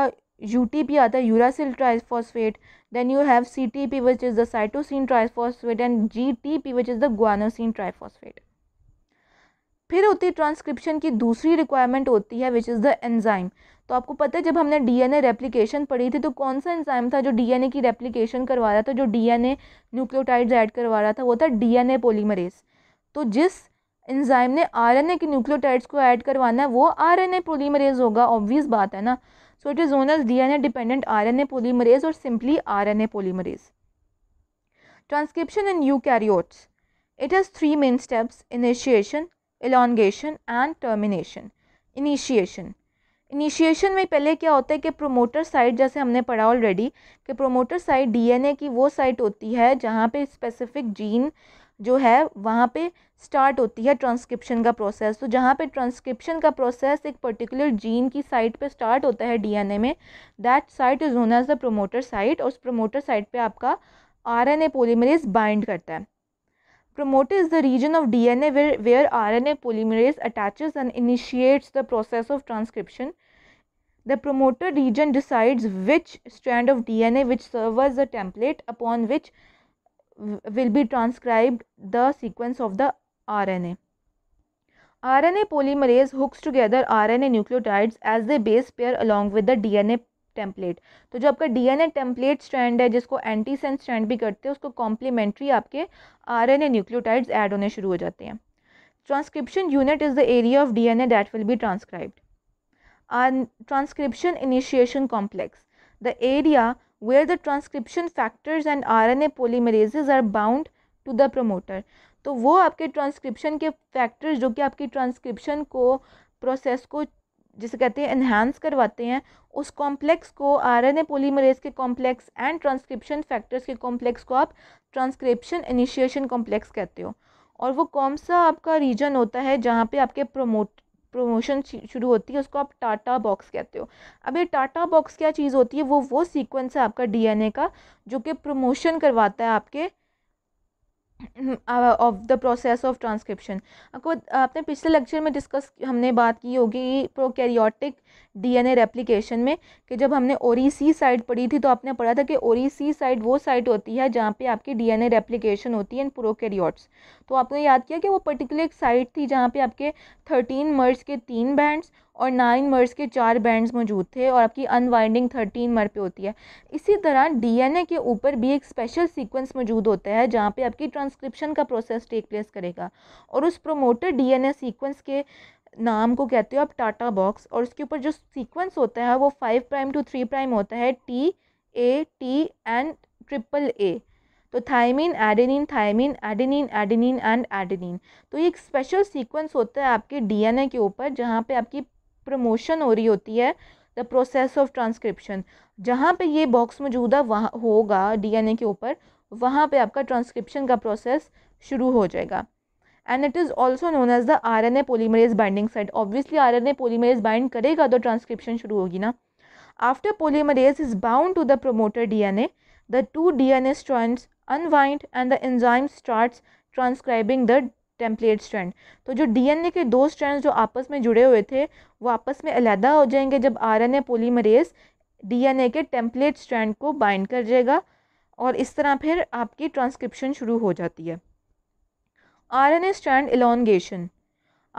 यू टी पी आता है uracil triphosphate then you have C T P which is the cytosine triphosphate and G T P which is the guanosine triphosphate फिर होती है ट्रांसक्रिप्शन की दूसरी रिक्वायरमेंट होती है विच इज़ द एंजाइम तो आपको पता है जब हमने डीएनए रेप्लिकेशन पढ़ी थी तो कौन सा एंजाइम था जो डीएनए की रेप्लिकेशन करवा रहा था जो डीएनए न्यूक्लियोटाइड्स ऐड करवा रहा था वो था डीएनए पॉलीमरेज तो जिस एंजाइम ने आरएनए के न्यूक्लियोटाइड्स को ऐड करवाना है वो आरएनए पॉलीमरेज होगा ऑब्वियस बात है ना so it is own as a dependent a polymerase और simply RNA polymerase in you eukaryotes it has three main steps initiation elongation and termination initiation initiation में पहले क्या होता है कि प्रोमोटर साइट जैसे हमने पढ़ा ऑलरेडी कि प्रोमोटर साइट डीएनए की वो साइट होती है जहाँ पे स्पेसिफिक जीन जो है वहाँ पे स्टार्ट होती है ट्रांसक्रिप्शन का प्रोसेस तो जहाँ पे ट्रांसक्रिप्शन का प्रोसेस एक पर्टिकुलर जीन की साइट पे स्टार्ट होता है डीएनए में that site is known as the promoter site और उस प्रोमोटर साइट पे आपका आरएनए पॉलीमरेज बाइंड करता है Promoter is the region of DNA where, where RNA polymerase attaches and initiates the process of transcription. The promoter region decides which strand of DNA which serves as a template upon which will be transcribed the sequence of the RNA. RNA polymerase hooks together RNA nucleotides as they base pair along with the DNA template तो जो आपका DNA template strand है जिसको antisense strand भी करते हैं उसको complementary आपके आरएनए न्यूक्लियोटाइड्स ऐड होने शुरू हो जाते हैं transcription unit is the area of DNA that will be transcribed transcription initiation complex the area transcription factors and R N A polymerases are bound to the promoter तो वो आपके transcription के factors जो कि आपकी ट्रांसक्रिप्शन को process को जिसे कहते हैं इन्हांस करवाते हैं उस कॉम्प्लेक्स को आरएनए पॉलीमरेज के कॉम्प्लेक्स एंड ट्रांसक्रिप्शन फैक्टर्स के कॉम्प्लेक्स को आप ट्रांसक्रिप्शन इनिशिएशन कॉम्प्लेक्स कहते हो और वो कौन सा आपका रीजन होता है जहाँ पे आपके प्रोमोट प्रमोशन शुरू होती है उसको आप टाटा बॉक्स कहते हो अब ये टाटा बॉक्स क्या चीज़ होती है वो वो सीक्वेंस है आपका डीएनए का जो कि प्रमोशन करवाता है आपके of the process of transcription आपको आपने पिछले लेक्चर में डिस्कस हमने बात की होगी प्रोकैरियोटिक डीएनए रेप्लिकेशन में कि जब हमने ओरीसी सी साइट पढ़ी थी तो आपने पढ़ा था कि ओरीसी सी साइट वो साइट होती है जहाँ पे आपकी डीएनए रेप्लिकेशन होती है इन प्रोकैरियोट्स तो आपने याद किया कि वो पर्टिकुलर एक साइट थी जहाँ पे आपके थर्टीन मर्ज के तीन बैंड्स और नाइन मर्स के चार बैंड्स मौजूद थे और आपकी अनवाइंडिंग थर्टीन मर पे होती है इसी तरह डीएनए के ऊपर भी एक स्पेशल सीक्वेंस मौजूद होता है जहाँ पे आपकी ट्रांसक्रिप्शन का प्रोसेस टेक प्लेस करेगा और उस प्रोमोटर डीएनए सीक्वेंस के नाम को कहते हो आप टाटा बॉक्स और उसके ऊपर जो सीक्वेंस होता है वो five prime to three prime होता है T A T and triple A तो thymine adenine thymine adenine adenine and adenine तो ये एक स्पेशल सीक्वेंस होता है आपके डीएनए के ऊपर जहाँ पे आपकी प्रमोशन हो रही होती है द प्रोसेस ऑफ ट्रांसक्रिप्शन जहाँ पे ये बॉक्स मौजूदा वहाँ होगा डीएनए के ऊपर वहाँ पे आपका ट्रांसक्रिप्शन का प्रोसेस शुरू हो जाएगा and it is also known as the R N A polymerase binding site obviously R N A polymerase bind करेगा तो ट्रांसक्रिप्शन शुरू होगी ना after polymerase is bound to the promoter D N A the two D N A strands unwind and the enzyme start transcribing the template strand तो जो DNA के दो स्ट्रैंड जो आपस में जुड़े हुए थे वो आपस में अलहदा हो जाएंगे जब आरएनए पॉलीमरेज डीएनए के टेम्पलेट स्ट्रैंड को बाइंड कर जाएगा और इस तरह फिर आपकी ट्रांसक्रिप्शन शुरू हो जाती है RNA strand elongation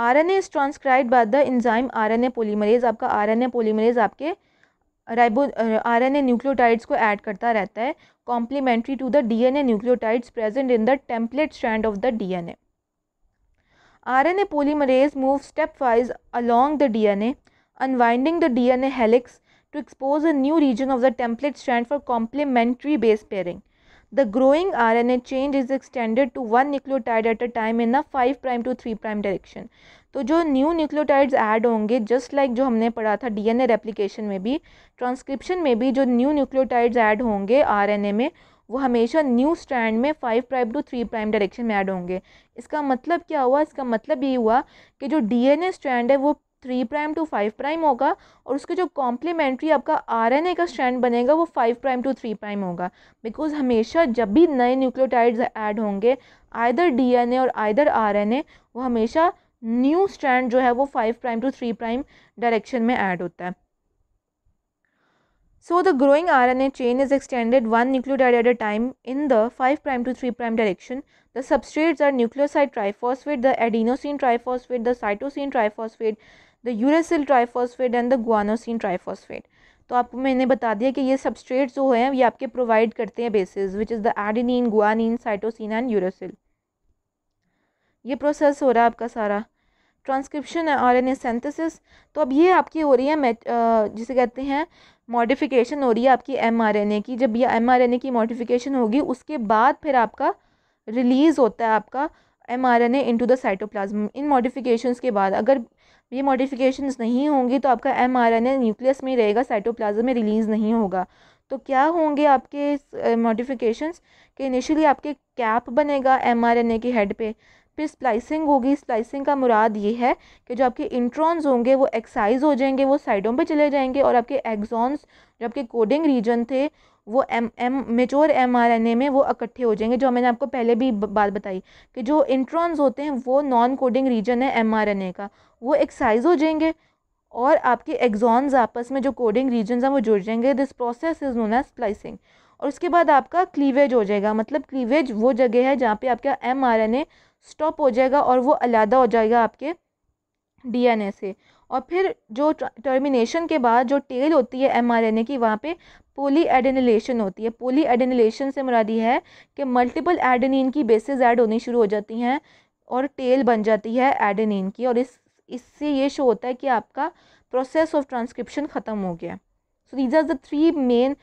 RNA is transcribe by the enzyme RNA polymerase आपका आरएनए पॉलीमरेज आपके राइबो ए न्यूक्लियोटाइड्स को ऐड करता रहता है complementary to the DNA nucleotides present in the template strand of the DNA RNA polymerase moves stepwise along the DNA, unwinding the DNA helix to expose a new region of the template strand for complementary base pairing. The growing RNA change is extended to one nucleotide at a time in a 5 prime to 3 prime direction तो जो new nucleotides add होंगे just like like जो हमने पढ़ा था DNA replication में भी transcription में भी जो न्यू न्यूक्लियोटाइड्स ऐड होंगे आरएनए में वो हमेशा न्यू स्टैंड में five prime to three prime direction में ऐड होंगे इसका मतलब क्या हुआ इसका मतलब ये हुआ कि जो डी एन ए स्टैंड है वो three prime to five prime होगा और उसके जो कॉम्प्लीमेंट्री आपका आर एन ए का स्टैंड बनेगा वो five prime to three prime होगा बिकॉज हमेशा जब भी नए न्यूक्लियोटाइड्स ऐड होंगे आइदर ए और आइदर ए वो हमेशा न्यू स्टैंड जो है वो five prime to three prime direction में ऐड होता है So the growing RNA chain is extended one nucleotide at a time in the 5' to 3' direction. The substrates are nucleoside triphosphate, the adenosine triphosphate, the cytosine triphosphate, the uracil triphosphate and the guanosine triphosphate तो आपको मैंने बता दिया कि ये substrate जो हैं ये आपके प्रोवाइड करते हैं bases which is the adenine guanine cytosine and uracil ये प्रोसेस हो रहा है आपका सारा ट्रांसक्रिप्शन है आर एन ए सेंथेसिस तो अब ये आपकी हो रही है जिसे कहते हैं मॉडिफिकेशन हो रही है आपकी एमआरएनए की जब ये एमआरएनए की मॉडिफिकेशन होगी उसके बाद फिर आपका रिलीज़ होता है आपका M R N A to the cytoplasm in modifications के बाद अगर ये मॉडिफिकेशंस नहीं होंगी तो आपका M R N A nucleus में रहेगा साइटोप्लाज्म में रिलीज़ नहीं होगा तो क्या होंगे आपके मॉडिफिकेशंस uh, के इनिशियली आपके कैप बनेगा एम आर एन ए के हेड पे फिर स्प्लाइसिंग होगी स्प्लाइसिंग का मुराद ये है कि जो आपके इंट्रॉन्स होंगे वो एक्साइज हो जाएंगे वो साइडों पे चले जाएंगे और आपके एग्जॉन्स जो आपके कोडिंग रीजन थे वो M M mature M R N A में वो इकट्ठे हो जाएंगे जो मैंने आपको पहले भी बात बताई कि जो इंट्रॉन्स होते हैं वो नॉन कोडिंग रीजन है एम आर एन ए का वो एक्साइज हो जाएंगे और आपके एग्जॉन्स आपस में जो कोडिंग रीजन हैं वो जुड़ जाएंगे this process is known as splicing और उसके बाद आपका क्लीवेज हो जाएगा मतलब क्लीवेज वो जगह है जहाँ पे आपका M R N A stop हो जाएगा और वो अलहदा हो जाएगा आपके डीएनए से और फिर जो टर्मिनेशन के बाद जो टेल होती है एमआरएनए की वहाँ पे पोली एडेनिलेशन होती है पोली एडेनिलेशन से मुरादी है कि मल्टीपल एडेनिन की बेसिस ऐड होनी शुरू हो जाती हैं और टेल बन जाती है एडेनिन की और इस इससे ये शो होता है कि आपका प्रोसेस ऑफ ट्रांसक्रिप्शन ख़त्म हो गया so these are the three main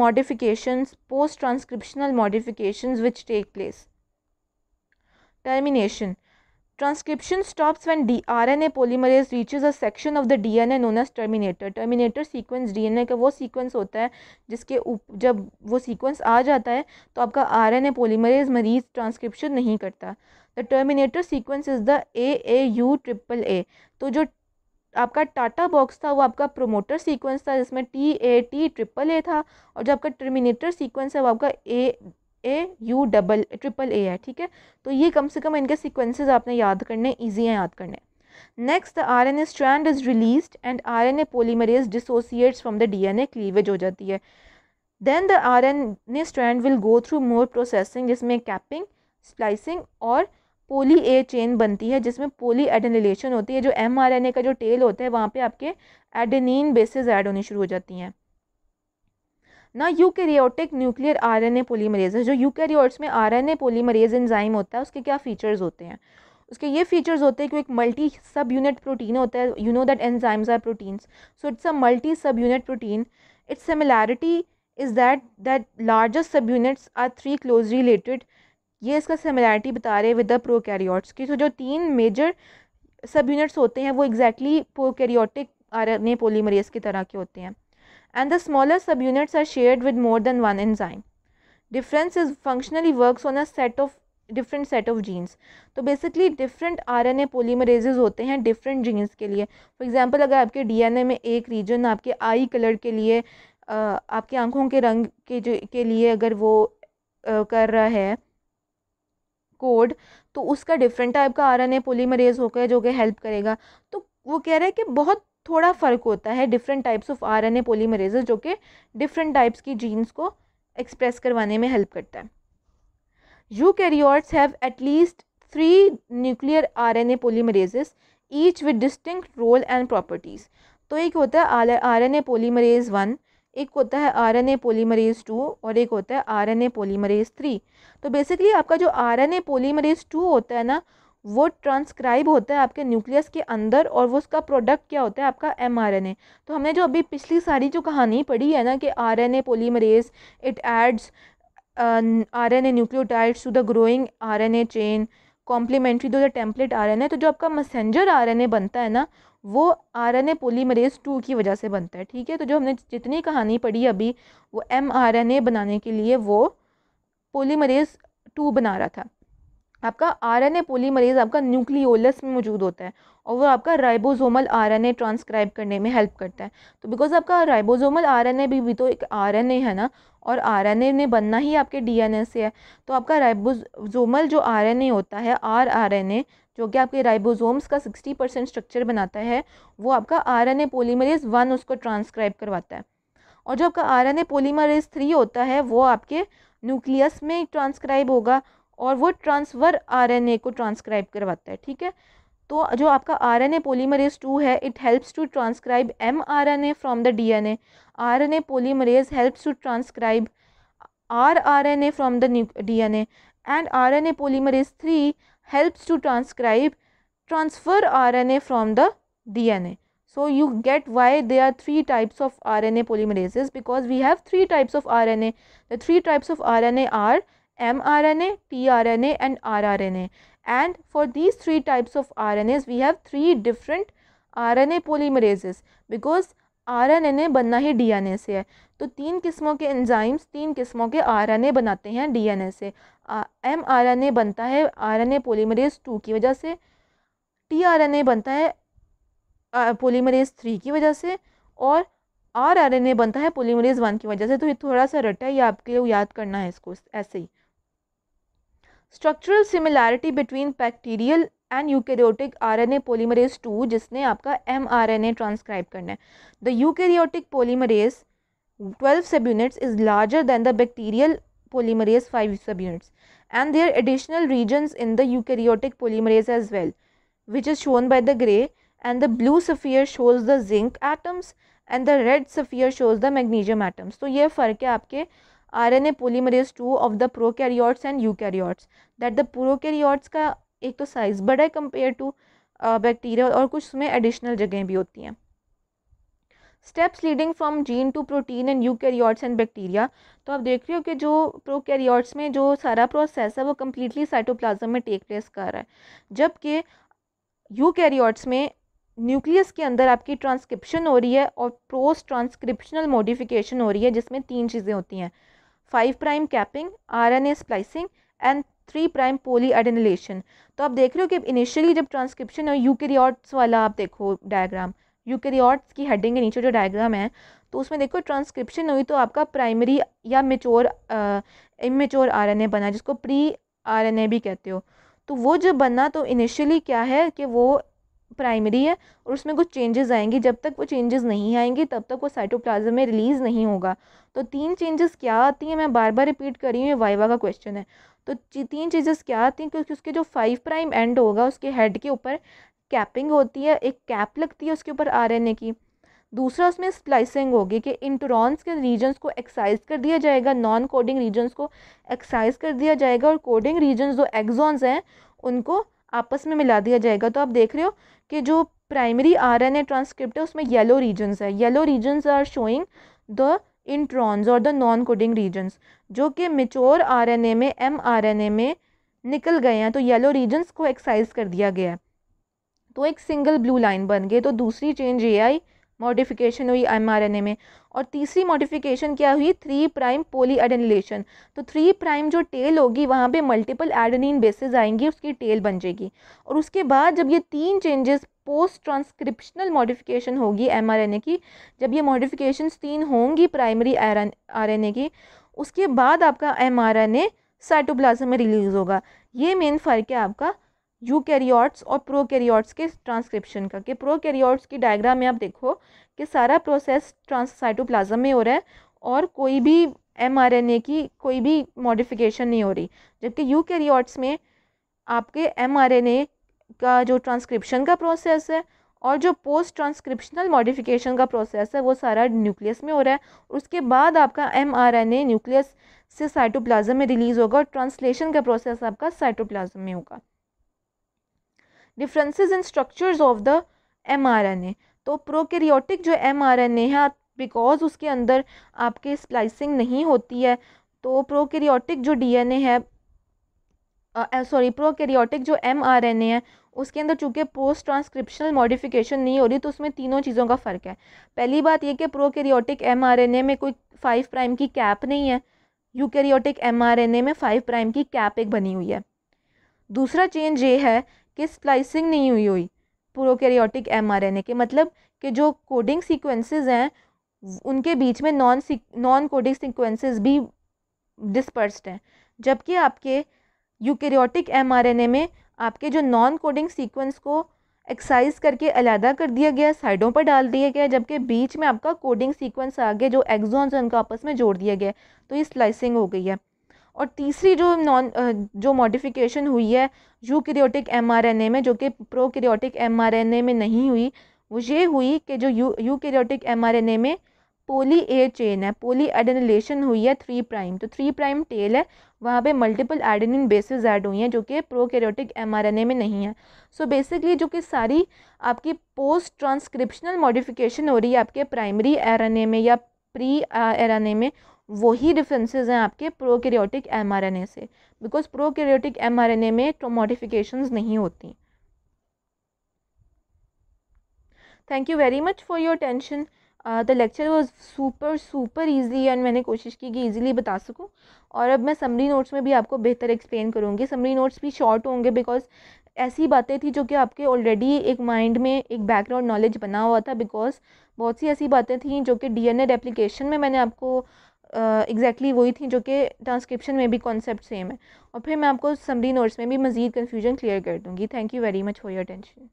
modifications post transcriptional modifications which take place termination transcription stops when A polymerase reaches a section of the D DNA known as terminator terminator sequence D N A का वो sequence होता है जिसके उप जब वो sequence आ जाता है तो आपका आर एन ए पॉलीमरेज मरीज ट्रांसक्रिप्शन नहीं करता the terminator sequence is the A A U triple A तो जो आपका टाटा बॉक्स था वो आपका प्रोमोटर सीक्वेंस था जिसमें T A T triple A था और जो आपका टर्मिनेटर सीक्वेंस है वो आपका A A U double triple A है ठीक है तो ये कम से कम इनके सीक्वेंसेस आपने याद करने ईजी हैं याद करने next the R N A strand is release and R N A polymerase dissociates from the D N A cleavage हो जाती है then the R N A strand will go through more processing जिसमें capping splicing और poly ए chain बनती है जिसमें पोली एडनिलेशन होती है जो एम आर एन ए का जो टेल होता है वहाँ पे आपके एडनिन बेसिस ऐड होनी शुरू हो जाती हैं ना यूकेरियोटिक न्यूक्लियर आरएनए पॉलीमरेज है जो यूकेरियोट्स में आरएनए पॉलीमरेज एंजाइम होता है उसके क्या फीचर्स होते हैं उसके ये फीचर्स होते हैं कि एक मल्टी सब यूनिट प्रोटीन होता है you know that enzymes are proteins so it's a multi sub unit protein its similarity is that that largest sub units are three close related ये इसका सिमिलैरिटी बता रहे हैं विद द प्रोकैरियोट्स की तो जो तीन मेजर सब यूनिट्स होते हैं वो exactly exactly prokaryotic RNA polymerase की तरह के होते हैं and the smaller subunits are shared with more than one enzyme. Difference is functionally works on a set of different set of genes तो बेसिकली डिफरेंट आरएनए पॉलीमरेजेस होते हैं different jeans के लिए फॉर एग्जांपल अगर आपके DNA में एक reason आपके आई कलर के लिए आपकी आंखों के रंग के जो के लिए अगर वो कर रहा है कोड तो उसका डिफरेंट टाइप का आरएनए पॉलीमरेज होकर जो कि हेल्प करेगा तो वो कह रहा है कि बहुत थोड़ा फ़र्क होता है different types of R N A polymerase जो कि डिफरेंट टाइप्स की जीन्स को एक्सप्रेस करवाने में हेल्प करता है eukaryotes have at least three nuclear R N A polymerases each with distinct role and properties तो एक होता है R N A polymerase one एक होता है R N A polymerase two और एक होता है R N A polymerase three तो बेसिकली आपका जो R N A polymerase two होता है ना वो ट्रांसक्राइब होता है आपके न्यूक्लियस के अंदर और वो उसका प्रोडक्ट क्या होता है आपका एम तो हमने जो अभी पिछली सारी जो कहानी पढ़ी है ना कि R N A polymerase it adds R N A nucleotides to the growing R N A chain complementary to template R N A तो जो आपका मैसेंजर आर एन ए बनता है ना वो R N A polymerase two की वजह से बनता है ठीक है तो जो हमने जितनी कहानी पढ़ी अभी वो एम आर एन ए बनाने के लिए वो पोलीमरेज टू बना रहा था आपका आरएनए पॉलीमरेज आपका न्यूक्लियोलस में मौजूद होता है और वो आपका राइबोसोमल आरएनए ट्रांसक्राइब करने में हेल्प करता है तो बिकॉज आपका राइबोसोमल आरएनए भी, भी तो एक आरएनए है ना और आरएनए ने बनना ही आपके डीएनए से है तो आपका राइबोसोमल जो आरएनए होता है आर आरएनए जो कि आपके राइबोसोम्स का सिक्सटी परसेंट स्ट्रक्चर बनाता है वो आपका आरएनए पॉलीमरेज वन उसको ट्रांसक्राइब करवाता है और जो आपका आरएनए पॉलीमरेज थ्री होता है वो आपके न्यूक्लियस में ट्रांसक्राइब होगा और वो ट्रांसवर आरएनए को ट्रांसक्राइब करवाता है ठीक है तो जो आपका R N A polymerase two है it helps to transcribe M R N A from the D N A R N A polymerase helps to transcribe R R N A from the D DNA and R N A polymerase three helps to transcribe transfer R N A from the D N A so you get why they are three types of R N A polymerase because we have three types of R N A the three types of R N A are mRNA, tRNA and rRNA. And for these three types of RNAs, we have three different RNA polymerases because ए बनना ही ए से है तो तीन किस्मों के enzymes तीन किस्मों के ए बनाते हैं ए से एम आर एन ए बनता है R N A polymerase two की वजह से टी आर एन ए बनता है पोलीमरेज थ्री की वजह से और आर आर एन ए बनता है पोलीमरेज वन की वजह से तो ये थोड़ा सा रटा है ये आपके याद करना है इसको ऐसे ही structural similarity between bacterial and eukaryotic R N A polymerase two जिसने आपका M R N A transcribe करना है the eukaryotic polymerase twelve sub units is larger than the bacterial polymerase five sub units and there additional regions in the eukaryotic polymerase as well which is shown by the grey and the blue sphere shows the zinc atoms and the red sphere shows the magnesium atoms तो ये फ़र्क है आपके RNA polymerase two of the prokaryotes and eukaryotes that the prokaryotes का एक तो size बड़ा है कंपेयर टू बैक्टीरिया और कुछ उसमें एडिशनल जगहें भी होती हैं steps leading from gene to protein and eukaryotes and bacteria तो आप देख रहे हो कि जो कैरियॉर्ट्स में जो सारा प्रोसेस है वो कम्प्लीटली साइटोप्लाज्म में टेक प्लेस कर रहा है जबकि यू कैरियॉर्ट्स में न्यूक्लियस के अंदर आपकी ट्रांसक्रिप्शन हो रही है और प्रोस ट्रांसक्रिप्शनल मॉडिफिकेशन हो रही है जिसमें तीन चीज़ें होती हैं five prime capping R N A splicing and three prime polyadenylation तो आप देख रहे हो कि इनिशियली जब ट्रांसक्रिप्शन और यूकेरियोट्स वाला आप देखो डायग्राम यूकेरियोट्स की हेडिंग के नीचे जो डायग्राम है तो उसमें देखो ट्रांसक्रिप्शन हुई तो आपका प्राइमरी या मेचोर इमेचोर ए बना जिसको प्री आर एन ए भी कहते हो तो वो जब बना तो इनिशियली क्या है कि वो प्राइमरी है और उसमें कुछ चेंजेस आएंगे जब तक वो चेंजेस नहीं आएंगे तब तक वो साइटोप्लाज्म में रिलीज़ नहीं होगा तो तीन चेंजेस क्या आती हैं मैं बार बार रिपीट कर रही हूँ ये वाइवा का क्वेश्चन है तो तीन चीज़ेस क्या आती हैं क्योंकि उसके जो फाइव प्राइम एंड होगा उसके हेड के ऊपर कैपिंग होती है एक कैप लगती है उसके ऊपर आरएनए की दूसरा उसमें स्प्लाइसिंग होगी कि इंटरॉन्स के रीजन्स को एक्साइज कर दिया जाएगा नॉन कोडिंग रीजन्स को एक्साइज कर दिया जाएगा और कोडिंग रीजन्स जो एक्जॉन्स हैं उनको आपस में मिला दिया जाएगा तो आप देख रहे हो कि जो primary R N A transcript है उसमें येलो रीजन्स है yellow regions are showing the introns और द नॉन कोडिंग रीजन्स जो कि मेच्योर आर एन ए में एम आर एन ए में निकल गए हैं तो येलो रीजन्स को एक्साइज कर दिया गया है तो एक सिंगल ब्लू लाइन बन गई तो दूसरी चेंज ये आई मॉडिफिकेशन हुई एमआरएनए में और तीसरी मॉडिफिकेशन क्या हुई थ्री प्राइम पोली एडेनिलेशन तो थ्री प्राइम जो टेल होगी वहाँ पे मल्टीपल एडेनिन बेसिस आएंगी उसकी टेल बन जाएगी और उसके बाद जब ये तीन चेंजेस पोस्ट ट्रांसक्रिप्शनल मॉडिफिकेशन होगी एमआरएनए की जब ये मॉडिफिकेशन तीन होंगी प्राइमरी ए की उसके बाद आपका ए साइटोप्लाज्म में रिलीज़ होगा ये मेन फ़र्क है आपका यूकैरियोट्स और प्रोकैरियोट्स के ट्रांसक्रिप्शन का कि प्रोकैरियोट्स की डायग्राम में आप देखो कि सारा प्रोसेस ट्रांस में हो रहा है और कोई भी एमआरएनए की कोई भी मॉडिफिकेशन नहीं हो रही जबकि यूकैरियोट्स में आपके एमआरएनए का जो ट्रांसक्रिप्शन का प्रोसेस है और जो पोस्ट ट्रांसक्रिप्शनल मॉडिफिकेशन का प्रोसेस है वो सारा न्यूक्लियस में हो रहा है उसके बाद आपका M R N A nucleus से साइटोप्लाज्म में रिलीज़ होगा और ट्रांसलेशन का प्रोसेस आपका साइटोप्लाज्म में होगा differences in structures of the M R N A तो प्रोकैरियोटिक जो एम आर एन ए है बिकॉज उसके अंदर आपके स्प्लाइसिंग नहीं होती है तो प्रोकैरियोटिक जो डी एन ए है सॉरी प्रोकैरियोटिक जो एम आर एन ए है उसके अंदर चूंकि पोस्ट ट्रांसक्रिप्शनल मॉडिफिकेशन नहीं हो रही तो उसमें तीनों चीज़ों का फ़र्क है पहली बात यह कि prokaryotic M R N A में कोई फाइव प्राइम की कैप नहीं है eukaryotic M R N A में फाइव प्राइम की कैप एक बनी हुई है दूसरा चेंज ये है कि स्प्लाइसिंग नहीं हुई हुई प्रोकैरियोटिक एमआरएनए के मतलब कि जो कोडिंग सीक्वेंसेस हैं उनके बीच में non C non coding sequences भी डिस्पर्स्ड हैं जबकि आपके यूकेरियोटिक एमआरएनए में आपके जो नॉन कोडिंग सीक्वेंस को एक्साइज करके अलहदा कर दिया गया साइडों पर डाल दिया गया जबकि बीच में आपका कोडिंग सीक्वेंस आ गया जो एग्जॉन्स उनको आपस में जोड़ दिया गया तो ये स्लाइसिंग हो गई है और तीसरी जो नॉन जो मॉडिफिकेशन हुई है यू क्रियोटिक एम में जो कि प्रो क्रियोटिक एम में नहीं हुई वो ये हुई कि जो यू क्रियोटिक एम में पोली ए चेन है पोली एडनलेशन हुई है थ्री प्राइम तो थ्री प्राइम टेल है वहाँ पे मल्टीपल एडनिन बेसिस ऐड हुई हैं जो कि प्रोकैरियोटिक एमआरएनए में नहीं है सो so बेसिकली जो कि सारी आपकी पोस्ट ट्रांसक्रिप्शनल मॉडिफिकेशन हो रही है आपके प्राइमरी आरएनए में या प्री आरएनए में वही डिफरेंसेस हैं आपके प्रोकैरियोटिक एमआरएनए से बिकॉज प्रोकैरियोटिक एमआरएनए में मॉडिफिकेशंस तो नहीं होती thank you very much for your attention the lecture was super super easy and मैंने कोशिश की कि ईजीली बता सकूँ और अब मैं समरी नोट्स में भी आपको बेहतर एक्सप्लेन करूँगी समरी नोट्स भी शॉर्ट होंगे बिकॉज ऐसी बातें थी जो कि आपके ऑलरेडी एक माइंड में एक बैकग्राउंड नॉलेज बना हुआ था बिकॉज बहुत सी ऐसी बातें थी जो कि डी एन एड एप्लीकेशन में मैंने आपको एग्जैक्टली वही थी जो कि ट्रांसक्रिप्शन में भी कॉन्सेप्ट सेम है और फिर मैं आपको समरी नोट्स में भी मज़ीद कन्फ्यूजन क्लियर कर दूँगी thank you very much for your attention